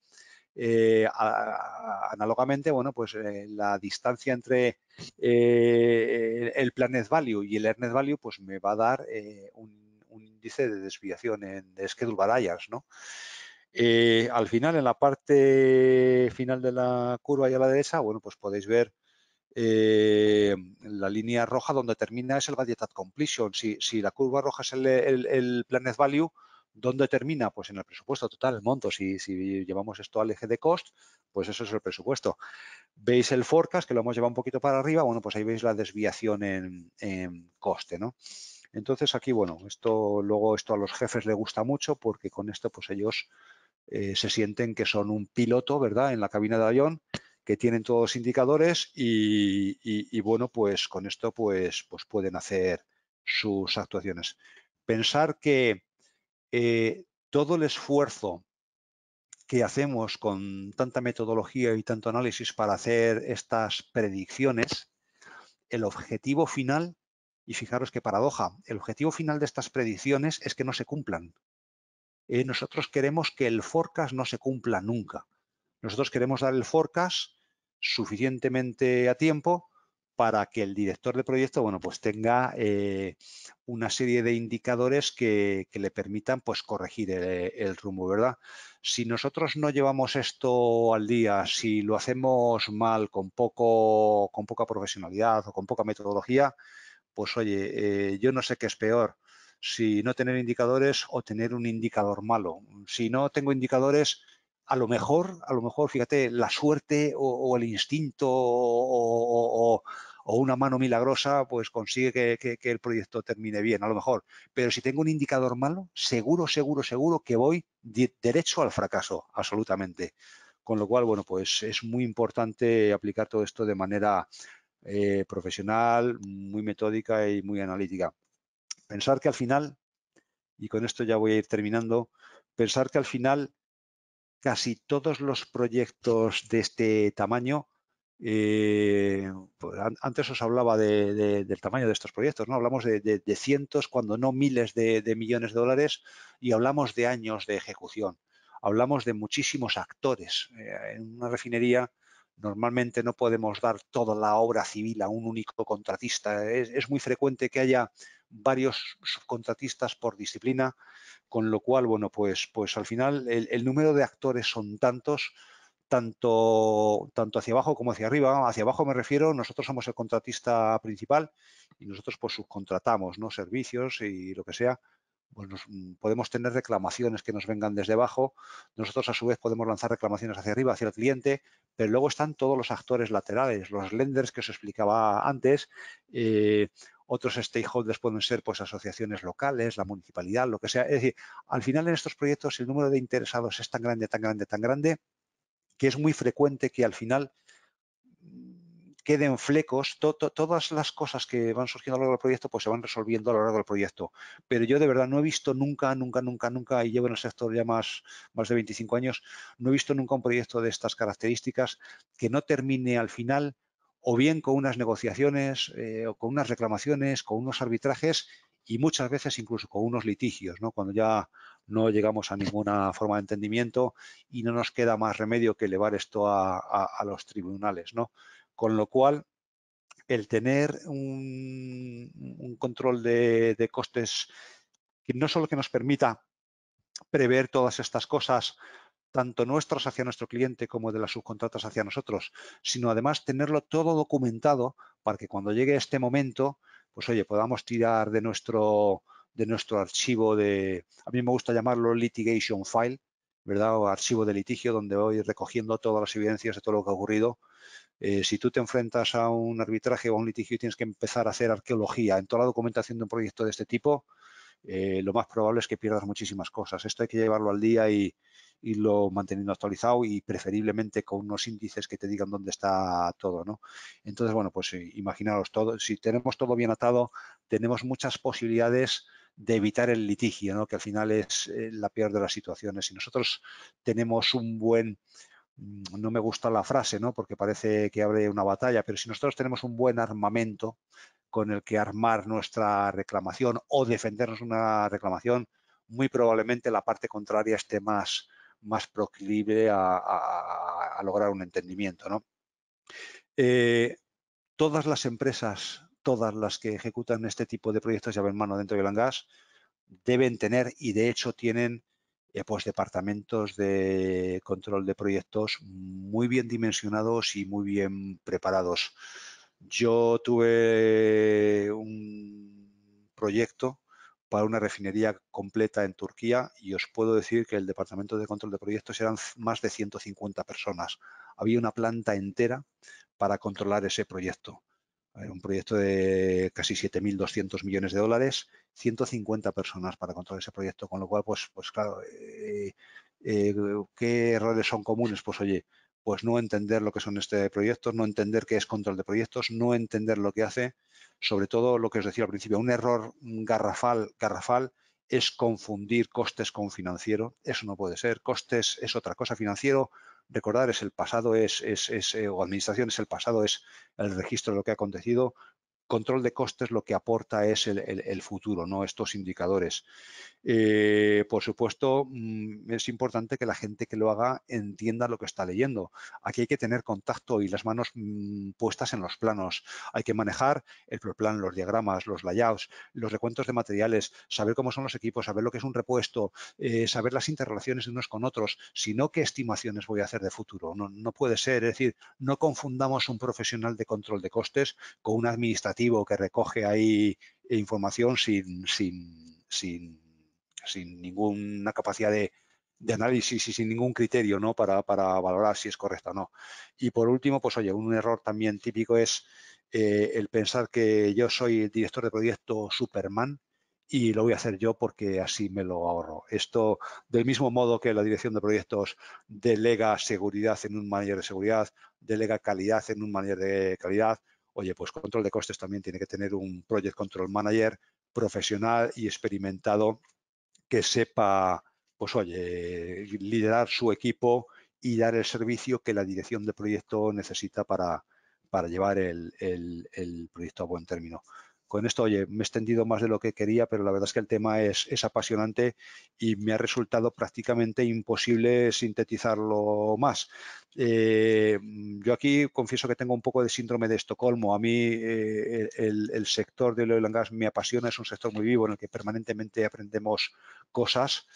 Eh, análogamente, bueno, pues eh, la distancia entre eh, el Planet Value y el Earned Value, pues me va a dar un, índice de desviación en Schedule Variance, ¿no? al final, en la parte final de la curva y a la derecha, bueno, pues podéis ver eh, la línea roja donde termina es el value at completion. Si, la curva roja es el, planet value, ¿dónde termina? Pues en el presupuesto total, el monto. Si, llevamos esto al eje de cost, pues eso es el presupuesto. Veis el forecast, que lo hemos llevado un poquito para arriba. Bueno, pues ahí veis la desviación en, coste, ¿no? Entonces aquí, bueno, esto luego esto a los jefes les gusta mucho porque con esto pues ellos eh, se sienten que son un piloto, ¿verdad? En la cabina de avión que tienen todos los indicadores y, bueno, pues con esto pues, pues pueden hacer sus actuaciones. Pensar que eh, todo el esfuerzo que hacemos con tanta metodología y tanto análisis para hacer estas predicciones, el objetivo final, y fijaros qué paradoja, el objetivo final de estas predicciones es que no se cumplan. Eh, nosotros queremos que el forecast no se cumpla nunca nosotros queremos dar el forecast suficientemente a tiempo para que el director de proyecto bueno, pues tenga eh, una serie de indicadores que, le permitan pues, corregir el, rumbo, ¿verdad? Si nosotros no llevamos esto al día, si lo hacemos mal, con, poco, con poca profesionalidad o con poca metodología, pues oye, eh, yo no sé qué es peor, si no tener indicadores o tener un indicador malo. Si no tengo indicadores, a lo mejor, a lo mejor, fíjate, la suerte o, el instinto o, una mano milagrosa, pues consigue que, el proyecto termine bien, a lo mejor. Pero si tengo un indicador malo, seguro, seguro, seguro que voy derecho al fracaso, absolutamente. Con lo cual, bueno, pues es muy importante aplicar todo esto de manera eh, profesional, muy metódica y muy analítica. Pensar que al final, y con esto ya voy a ir terminando, pensar que al final casi todos los proyectos de este tamaño, eh, pues, antes os hablaba del tamaño de estos proyectos, ¿no? Hablamos de, cientos, cuando no miles de, millones de dólares, y hablamos de años de ejecución. Hablamos de muchísimos actores. Eh, en una refinería normalmente no podemos dar toda la obra civil a un único contratista. es muy frecuente que haya varios subcontratistas por disciplina, con lo cual, bueno, pues, pues al final el, número de actores son tantos, tanto, tanto hacia abajo como hacia arriba. Hacia abajo me refiero, nosotros somos el contratista principal y nosotros pues subcontratamos ¿no? servicios y lo que sea. Pues mm, podemos tener reclamaciones que nos vengan desde abajo, nosotros a su vez podemos lanzar reclamaciones hacia arriba, hacia el cliente, pero luego están todos los actores laterales, los lenders que os explicaba antes, eh, otros stakeholders pueden ser pues, asociaciones locales, la municipalidad, lo que sea. Es decir, al final en estos proyectos el número de interesados es tan grande, tan grande, tan grande, que es muy frecuente que al final mm, queden flecos, todas las cosas que van surgiendo a lo largo del proyecto pues se van resolviendo a lo largo del proyecto. Pero yo de verdad no he visto nunca, nunca, nunca, nunca, y llevo en el sector ya más, más de 25 años, no he visto nunca un proyecto de estas características que no termine al final o bien con unas negociaciones eh, o con unas reclamaciones, con unos arbitrajes y muchas veces incluso con unos litigios, cuando ya no llegamos a ninguna forma de entendimiento y no nos queda más remedio que elevar esto a, los tribunales. ¿no? Con lo cual, el tener un, control de, de, costes que no solo que nos permita prever todas estas cosas tanto nuestras hacia nuestro cliente como de las subcontratas hacia nosotros, sino además tenerlo todo documentado para que cuando llegue este momento, pues oye, podamos tirar de nuestro, de nuestro archivo de, a mí me gusta llamarlo litigation file, ¿verdad? O archivo de litigio donde voy recogiendo todas las evidencias de todo lo que ha ocurrido. Eh, si tú te enfrentas a un arbitraje o a un litigio y tienes que empezar a hacer arqueología en toda la documentación de un proyecto de este tipo, eh, lo más probable es que pierdas muchísimas cosas. Esto hay que llevarlo al día y lo manteniendo actualizado y preferiblemente con unos índices que te digan dónde está todo, ¿no? Entonces, bueno, pues eh, imaginaros todo, si tenemos todo bien atado, tenemos muchas posibilidades de evitar el litigio, ¿no? que al final es eh, la peor de las situaciones. Si nosotros tenemos un buen, mm, no me gusta la frase, ¿no? porque parece que abre una batalla, pero si nosotros tenemos un buen armamento con el que armar nuestra reclamación o defendernos una reclamación, muy probablemente la parte contraria esté más, más proclive a, lograr un entendimiento. ¿no? Eh, todas las empresas, todas las que ejecutan este tipo de proyectos llave en mano dentro de Langas, deben tener y de hecho tienen eh, pues departamentos de control de proyectos muy bien dimensionados y muy bien preparados. Yo tuve un proyecto para una refinería completa en Turquía y os puedo decir que el Departamento de Control de Proyectos eran más de 150 personas. Había una planta entera para controlar ese proyecto. un proyecto de casi 7.200 millones de dólares, 150 personas para controlar ese proyecto, con lo cual, pues, pues claro, eh, eh, ¿qué errores son comunes? Pues oye, pues no entender lo que son este proyectos, no entender qué es control de proyectos, no entender lo que hace, sobre todo lo que os decía al principio, un error garrafal, garrafal es confundir costes con financiero, eso no puede ser, costes es otra cosa, financiero, recordar es el pasado, es, es, es eh, o administración es el pasado, es el registro de lo que ha acontecido, control de costes lo que aporta es el, futuro, no estos indicadores. Eh, por supuesto, mm, es importante que la gente que lo haga entienda lo que está leyendo. Aquí hay que tener contacto y las manos mm, puestas en los planos. Hay que manejar el plan, los diagramas, los layouts, los recuentos de materiales, saber cómo son los equipos, saber lo que es un repuesto, eh, saber las interrelaciones de unos con otros, sino qué estimaciones voy a hacer de futuro. No, no puede ser, es decir, no confundamos un profesional de control de costes con un administrativo que recoge ahí información sin, sin, ninguna capacidad de, análisis y sin ningún criterio Para, valorar si es correcta o no. Y por último, pues oye, un error también típico es eh, el pensar que yo soy el director de proyecto Superman y lo voy a hacer yo porque así me lo ahorro. Esto, del mismo modo que la dirección de proyectos delega seguridad en un manager de seguridad, delega calidad en un manager de calidad, Oye, pues control de costes también tiene que tener un project control manager profesional y experimentado que sepa, pues oye, liderar su equipo y dar el servicio que la dirección de proyecto necesita para, para llevar el, el, el proyecto a buen término con esto, oye, me he extendido más de lo que quería, pero la verdad es que el tema es, apasionante y me ha resultado prácticamente imposible sintetizarlo más. Eh, yo aquí confieso que tengo un poco de síndrome de Estocolmo. A mí eh, el, sector del oil and gas me apasiona, es un sector muy vivo en el que permanentemente aprendemos cosas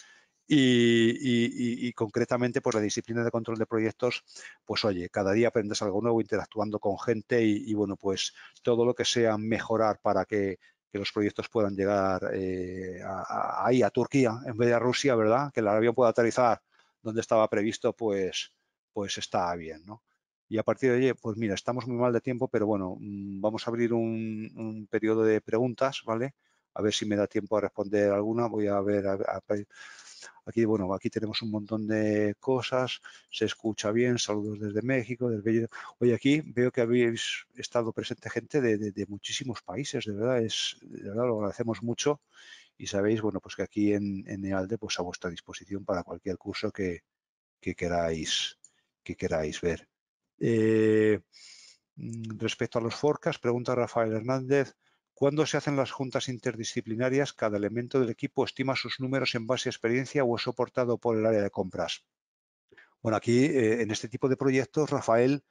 y, concretamente pues la disciplina de control de proyectos, pues oye, cada día aprendes algo nuevo interactuando con gente y, bueno, pues todo lo que sea mejorar para que, los proyectos puedan llegar eh, ahí, a Turquía, en vez de a Rusia, ¿verdad? Que el Arabia pueda aterrizar donde estaba previsto, pues, pues está bien, ¿no? Y a partir de ahí, pues mira, estamos muy mal de tiempo, pero bueno, mm, vamos a abrir un, periodo de preguntas, ¿vale? A ver si me da tiempo a responder alguna. Voy a ver, a, Aquí, bueno, aquí tenemos un montón de cosas, se escucha bien, saludos desde México, desde Hoy aquí veo que habéis estado presente gente de, muchísimos países, de verdad, es, verdad lo agradecemos mucho y sabéis, bueno, pues que aquí en, EALDE, pues a vuestra disposición para cualquier curso que, que queráis, que queráis ver. Eh, mm, respecto a los forcas, pregunta Rafael Hernández, ¿Cuándo se hacen las juntas interdisciplinarias, cada elemento del equipo estima sus números en base a experiencia o es soportado por el área de compras. Bueno, aquí eh, en este tipo de proyectos, Rafael,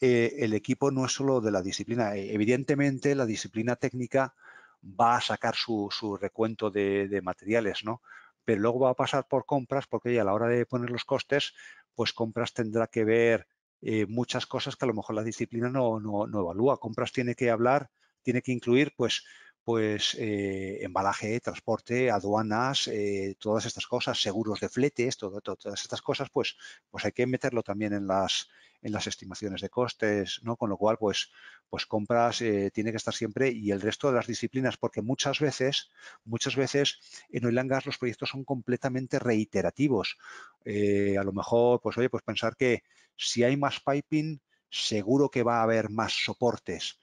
eh, el equipo no es solo de la disciplina. E, evidentemente, la disciplina técnica va a sacar su, recuento de, materiales, ¿no? Pero luego va a pasar por compras porque a la hora de poner los costes, pues compras tendrá que ver eh, muchas cosas que a lo mejor la disciplina no, no, no evalúa. Compras tiene que hablar tiene que incluir pues, pues eh, embalaje, transporte, aduanas, eh, todas estas cosas, seguros de fletes, todas estas cosas, pues, pues hay que meterlo también en las, en las estimaciones de costes, ¿no? Con lo cual, pues, pues compras eh, tiene que estar siempre y el resto de las disciplinas, porque muchas veces, muchas veces en oil los proyectos son completamente reiterativos. a lo mejor, pues oye, pues pensar que si hay más piping, seguro que va a haber más soportes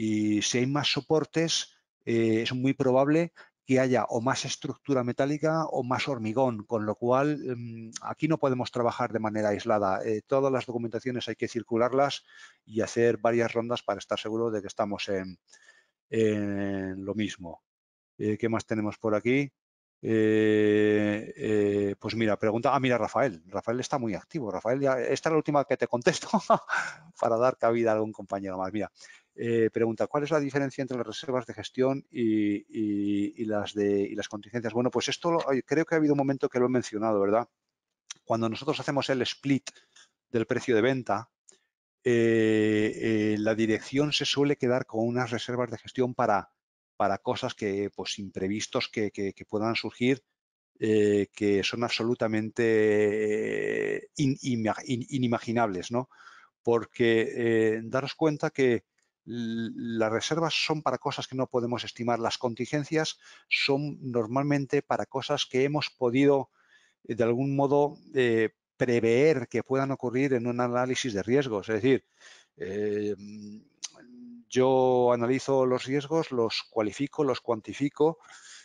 y si hay más soportes, eh, es muy probable que haya o más estructura metálica o más hormigón, con lo cual mm, aquí no podemos trabajar de manera aislada. Eh, todas las documentaciones hay que circularlas y hacer varias rondas para estar seguro de que estamos en, lo mismo. Eh, ¿Qué más tenemos por aquí? pues mira, pregunta. Ah, mira, Rafael. Rafael está muy activo. Rafael, esta es la última que te contesto para dar cabida a algún compañero más. Mira, eh, pregunta, ¿cuál es la diferencia entre las reservas de gestión y, las, de, las contingencias? Bueno, pues esto creo que ha habido un momento que lo he mencionado, ¿verdad? Cuando nosotros hacemos el split del precio de venta, eh, eh, la dirección se suele quedar con unas reservas de gestión para, para cosas que, pues, imprevistos que, puedan surgir, que son absolutamente inimaginables, ¿no? Porque daros cuenta que las reservas son para cosas que no podemos estimar, las contingencias son normalmente para cosas que hemos podido eh, de algún modo eh, prever que puedan ocurrir en un análisis de riesgos. Es decir, eh, yo analizo los riesgos, los cualifico, los cuantifico,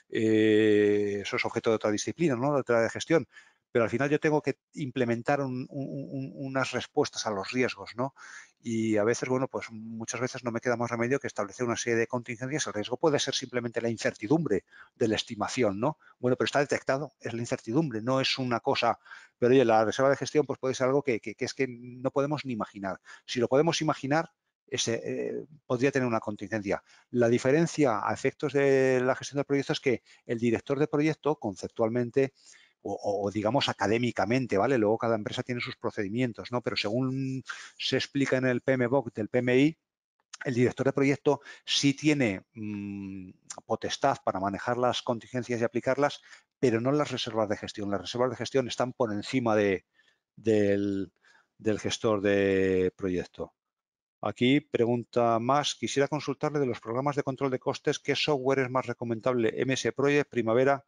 eso es objeto de otra disciplina, ¿no? de otra gestión, pero al final yo tengo que implementar unas respuestas a los riesgos, ¿no? Y a veces, bueno, pues muchas veces no me queda más remedio que establecer una serie de contingencias. El riesgo puede ser simplemente la incertidumbre de la estimación, ¿no? Bueno, pero está detectado, es la incertidumbre, no es una cosa, pero oye, la reserva de gestión pues puede ser algo que, es que no podemos ni imaginar. Si lo podemos imaginar, ese, eh, podría tener una contingencia. La diferencia a efectos de la gestión del proyecto es que el director de proyecto, conceptualmente, o, digamos académicamente, ¿vale? Luego cada empresa tiene sus procedimientos, ¿no? Pero según se explica en el PMBOK del PMI, el director de proyecto sí tiene mm, potestad para manejar las contingencias y aplicarlas, pero no las reservas de gestión. Las reservas de gestión están por encima de, del, del gestor de proyecto. Aquí pregunta más, quisiera consultarle de los programas de control de costes, ¿qué software es más recomendable? MS Project, Primavera,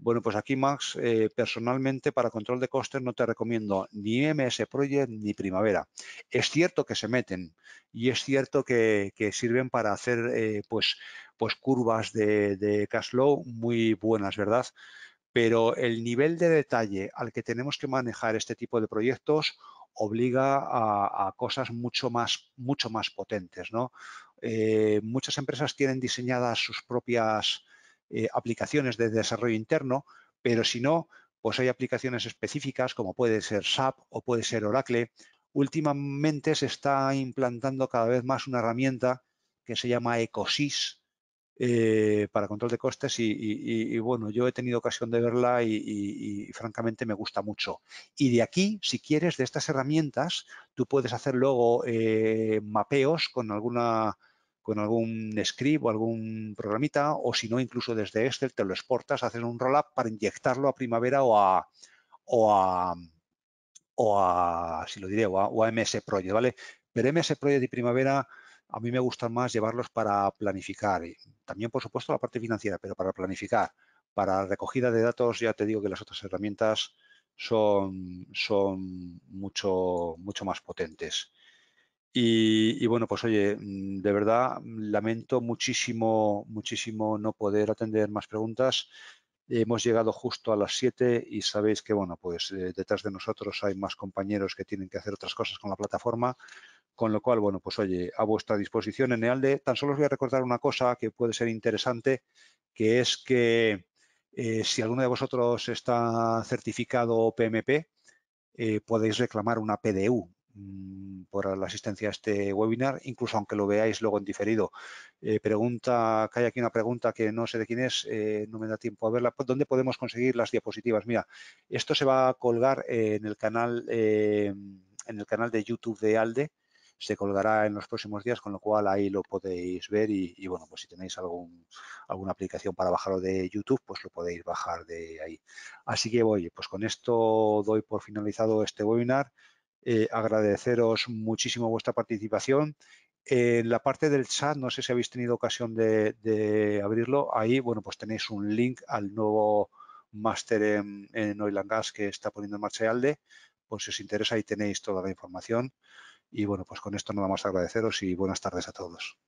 bueno, pues aquí, Max, eh, personalmente para control de costes no te recomiendo ni MS Project ni Primavera. Es cierto que se meten y es cierto que, sirven para hacer eh, pues, pues curvas de, cash flow muy buenas, ¿verdad? Pero el nivel de detalle al que tenemos que manejar este tipo de proyectos obliga a, cosas mucho más, mucho más potentes, ¿no? Eh, muchas empresas tienen diseñadas sus propias eh, aplicaciones de desarrollo interno, pero si no, pues hay aplicaciones específicas como puede ser SAP o puede ser Oracle. Últimamente se está implantando cada vez más una herramienta que se llama EcoSys eh, para control de costes y, bueno, yo he tenido ocasión de verla y, francamente me gusta mucho. Y de aquí, si quieres, de estas herramientas, tú puedes hacer luego eh, mapeos con alguna con algún script o algún programita, o si no, incluso desde Excel te lo exportas, haces un roll-up para inyectarlo a primavera o a, o a, o a si lo diré, a, a MS Project, ¿vale? Pero MS Project y primavera a mí me gustan más llevarlos para planificar, también por supuesto la parte financiera, pero para planificar, para recogida de datos ya te digo que las otras herramientas son, son mucho, mucho más potentes. Y, bueno, pues oye, mm, de verdad mm, lamento muchísimo, muchísimo no poder atender más preguntas. Hemos llegado justo a las 7 y sabéis que, bueno, pues eh, detrás de nosotros hay más compañeros que tienen que hacer otras cosas con la plataforma. Con lo cual, bueno, pues oye, a vuestra disposición en EALDE. Tan solo os voy a recordar una cosa que puede ser interesante, que es que eh, si alguno de vosotros está certificado PMP, eh, podéis reclamar una PDU, Mm, por la asistencia a este webinar, incluso aunque lo veáis luego en diferido. Eh, pregunta, que hay aquí una pregunta que no sé de quién es, eh, no me da tiempo a verla. ¿Dónde podemos conseguir las diapositivas? Mira, esto se va a colgar en el canal, eh, en el canal de YouTube de ALDE, se colgará en los próximos días, con lo cual ahí lo podéis ver y, bueno, pues si tenéis algún, alguna aplicación para bajarlo de YouTube, pues lo podéis bajar de ahí. Así que voy, pues con esto doy por finalizado este webinar. Eh, agradeceros muchísimo vuestra participación. En la parte del chat, no sé si habéis tenido ocasión de, abrirlo, ahí bueno, pues tenéis un link al nuevo máster en, Oil and Gas que está poniendo en marcha ALDE. pues si os interesa ahí tenéis toda la información. Y bueno, pues con esto nada más agradeceros y buenas tardes a todos.